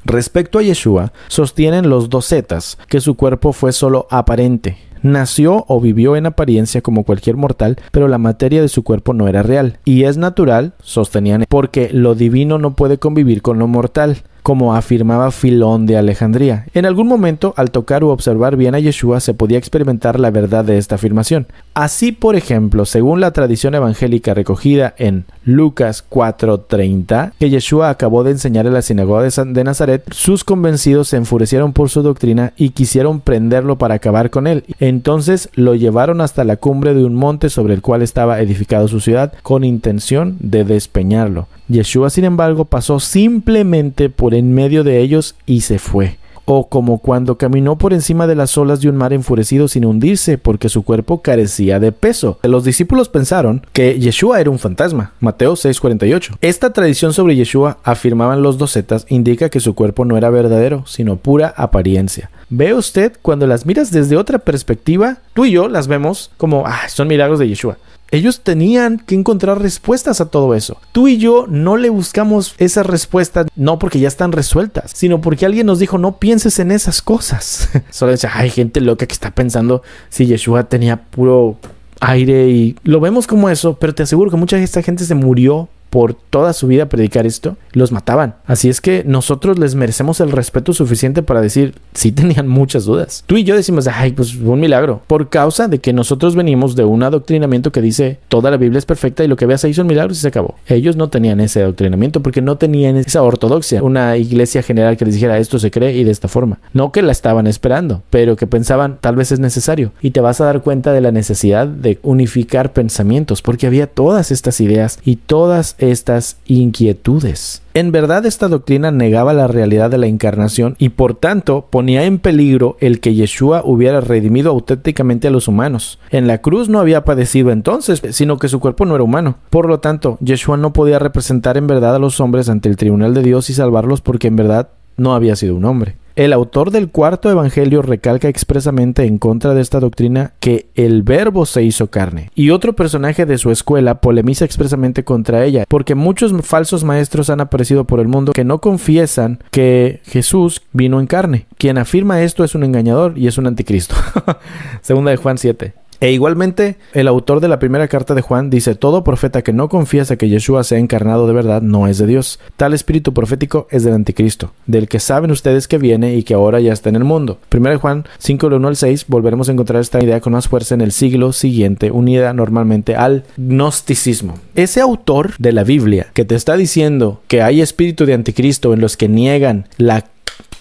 Speaker 1: Respecto a Yeshua, sostienen los docetas que su cuerpo fue solo aparente, Nació o vivió en apariencia como cualquier mortal, pero la materia de su cuerpo no era real. Y es natural, sostenían, porque lo divino no puede convivir con lo mortal como afirmaba Filón de Alejandría. En algún momento, al tocar u observar bien a Yeshua, se podía experimentar la verdad de esta afirmación. Así, por ejemplo, según la tradición evangélica recogida en Lucas 4:30, que Yeshua acabó de enseñar en la sinagoga de, de Nazaret, sus convencidos se enfurecieron por su doctrina y quisieron prenderlo para acabar con él. Entonces lo llevaron hasta la cumbre de un monte sobre el cual estaba edificado su ciudad, con intención de despeñarlo. Yeshua, sin embargo, pasó simplemente por en medio de ellos y se fue. O como cuando caminó por encima de las olas de un mar enfurecido sin hundirse porque su cuerpo carecía de peso. Los discípulos pensaron que Yeshua era un fantasma. Mateo 6:48. Esta tradición sobre Yeshua, afirmaban los docetas, indica que su cuerpo no era verdadero, sino pura apariencia. Ve usted, cuando las miras desde otra perspectiva, tú y yo las vemos como, ah, son milagros de Yeshua. Ellos tenían que encontrar respuestas a todo eso. Tú y yo no le buscamos esas respuestas, no porque ya están resueltas, sino porque alguien nos dijo, no pienses en esas cosas. *laughs* Solo dice, hay gente loca que está pensando si Yeshua tenía puro aire y lo vemos como eso, pero te aseguro que mucha de esta gente se murió por toda su vida predicar esto, los mataban. Así es que nosotros les merecemos el respeto suficiente para decir, si tenían muchas dudas. Tú y yo decimos, ay, pues un milagro, por causa de que nosotros venimos de un adoctrinamiento que dice, toda la Biblia es perfecta y lo que veas ahí son milagros y se acabó. Ellos no tenían ese adoctrinamiento porque no tenían esa ortodoxia, una iglesia general que les dijera, esto se cree y de esta forma. No que la estaban esperando, pero que pensaban, tal vez es necesario. Y te vas a dar cuenta de la necesidad de unificar pensamientos, porque había todas estas ideas y todas estas inquietudes. En verdad esta doctrina negaba la realidad de la encarnación y por tanto ponía en peligro el que Yeshua hubiera redimido auténticamente a los humanos. En la cruz no había padecido entonces, sino que su cuerpo no era humano. Por lo tanto, Yeshua no podía representar en verdad a los hombres ante el tribunal de Dios y salvarlos porque en verdad no había sido un hombre. El autor del cuarto evangelio recalca expresamente en contra de esta doctrina que el verbo se hizo carne. Y otro personaje de su escuela polemiza expresamente contra ella, porque muchos falsos maestros han aparecido por el mundo que no confiesan que Jesús vino en carne. Quien afirma esto es un engañador y es un anticristo. *laughs* Segunda de Juan 7. E igualmente, el autor de la primera carta de Juan dice, todo profeta que no confiesa que Yeshua sea encarnado de verdad no es de Dios. Tal espíritu profético es del anticristo, del que saben ustedes que viene y que ahora ya está en el mundo. Primero Juan 5, 1 al 6, volveremos a encontrar esta idea con más fuerza en el siglo siguiente, unida normalmente al gnosticismo. Ese autor de la Biblia que te está diciendo que hay espíritu de anticristo en los que niegan la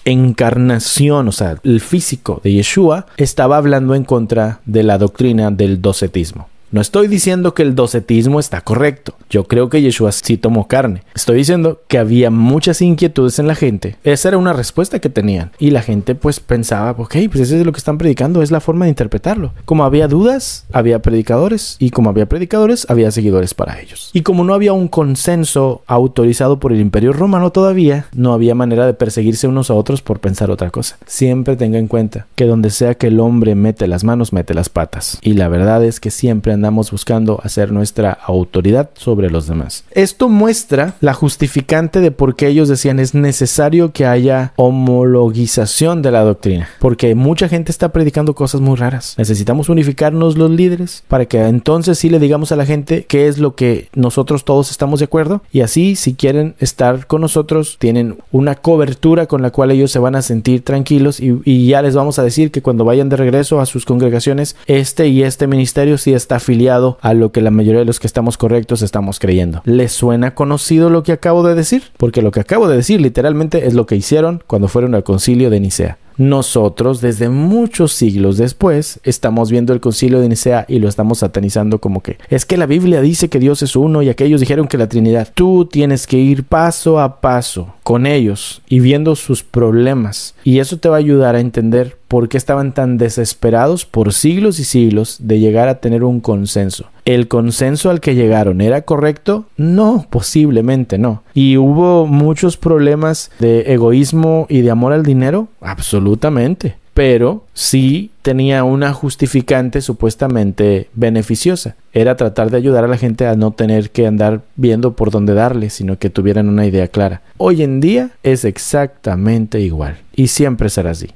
Speaker 1: encarnación, o sea, el físico de Yeshua, estaba hablando en contra de la doctrina del docetismo. No estoy diciendo que el docetismo está correcto. Yo creo que Yeshua sí tomó carne. Estoy diciendo que había muchas inquietudes en la gente. Esa era una respuesta que tenían. Y la gente pues pensaba, ok, pues eso es lo que están predicando, es la forma de interpretarlo. Como había dudas, había predicadores. Y como había predicadores, había seguidores para ellos. Y como no había un consenso autorizado por el imperio romano todavía, no había manera de perseguirse unos a otros por pensar otra cosa. Siempre tenga en cuenta que donde sea que el hombre mete las manos, mete las patas. Y la verdad es que siempre anda Estamos buscando hacer nuestra autoridad sobre los demás. Esto muestra la justificante de por qué ellos decían es necesario que haya homologización de la doctrina, porque mucha gente está predicando cosas muy raras. Necesitamos unificarnos los líderes para que entonces sí le digamos a la gente qué es lo que nosotros todos estamos de acuerdo y así si quieren estar con nosotros tienen una cobertura con la cual ellos se van a sentir tranquilos y, y ya les vamos a decir que cuando vayan de regreso a sus congregaciones este y este ministerio sí está afiliado a lo que la mayoría de los que estamos correctos estamos creyendo. le suena conocido lo que acabo de decir? Porque lo que acabo de decir literalmente es lo que hicieron cuando fueron al concilio de Nicea nosotros desde muchos siglos después estamos viendo el concilio de Nicea y lo estamos satanizando como que es que la Biblia dice que Dios es uno y aquellos dijeron que la Trinidad. Tú tienes que ir paso a paso con ellos y viendo sus problemas y eso te va a ayudar a entender por qué estaban tan desesperados por siglos y siglos de llegar a tener un consenso. ¿El consenso al que llegaron era correcto? No, posiblemente no. ¿Y hubo muchos problemas de egoísmo y de amor al dinero? Absolutamente. Pero sí tenía una justificante supuestamente beneficiosa. Era tratar de ayudar a la gente a no tener que andar viendo por dónde darle, sino que tuvieran una idea clara. Hoy en día es exactamente igual y siempre será así.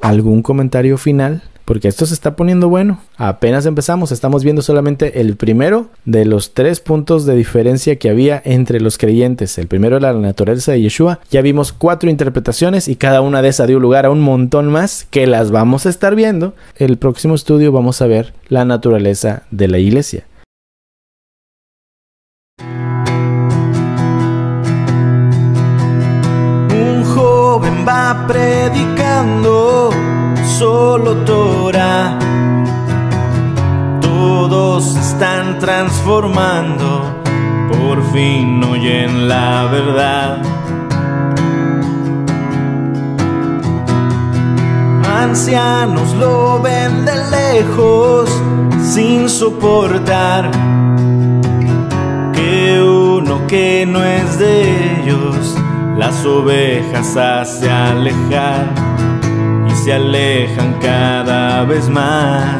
Speaker 1: ¿Algún comentario final? porque esto se está poniendo bueno. Apenas empezamos, estamos viendo solamente el primero de los tres puntos de diferencia que había entre los creyentes. El primero era la naturaleza de Yeshua. Ya vimos cuatro interpretaciones y cada una de esas dio lugar a un montón más que las vamos a estar viendo. El próximo estudio vamos a ver la naturaleza de la iglesia.
Speaker 2: Un joven va predicando todos están transformando, por fin oyen la verdad. Ancianos lo ven de lejos sin soportar que uno que no es de ellos las ovejas hace alejar se alejan cada vez más.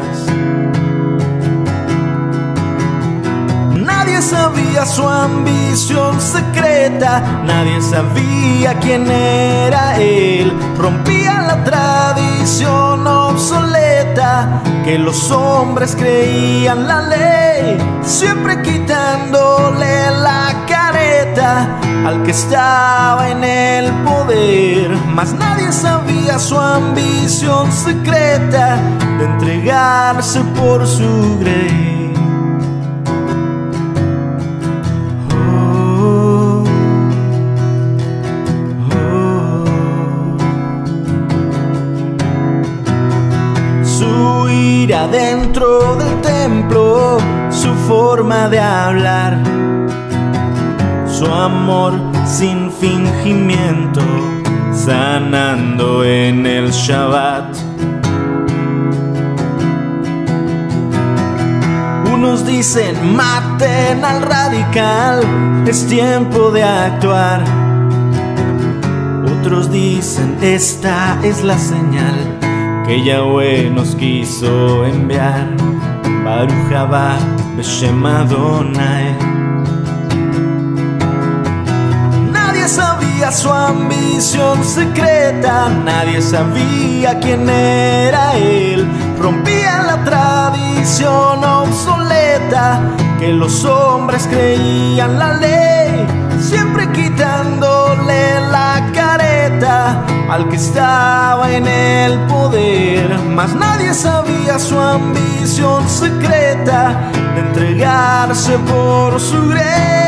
Speaker 2: Nadie sabía su ambición secreta, nadie sabía quién era él. Rompía la tradición obsoleta que los hombres creían la ley, siempre quitándole la careta al que estaba en el poder. Mas nadie sabía su ambición secreta de entregarse por su grey. Su ira Dentro del templo, su forma de hablar, su amor sin fingimiento sanando en el Shabbat. Unos dicen maten al radical, es tiempo de actuar. Otros dicen esta es la señal que Yahweh nos quiso enviar. Baruch Haba Beshem Adonai. su ambición secreta, nadie sabía quién era él. Rompía la tradición obsoleta que los hombres creían la ley, siempre quitándole la careta al que estaba en el poder. Mas nadie sabía su ambición secreta de entregarse por su rey.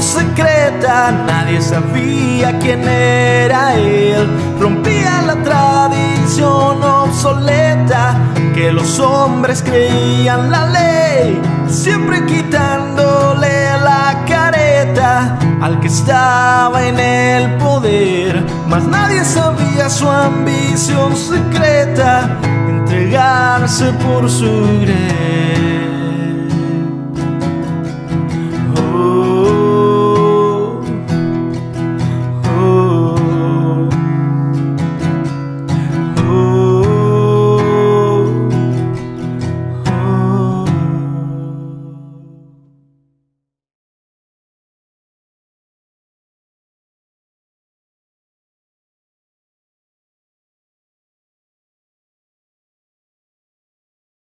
Speaker 2: secreta, nadie sabía quién era él. Rompía la tradición obsoleta que los hombres creían la ley, siempre quitándole la careta al que estaba en el poder. Mas nadie sabía su ambición secreta, entregarse por su grey.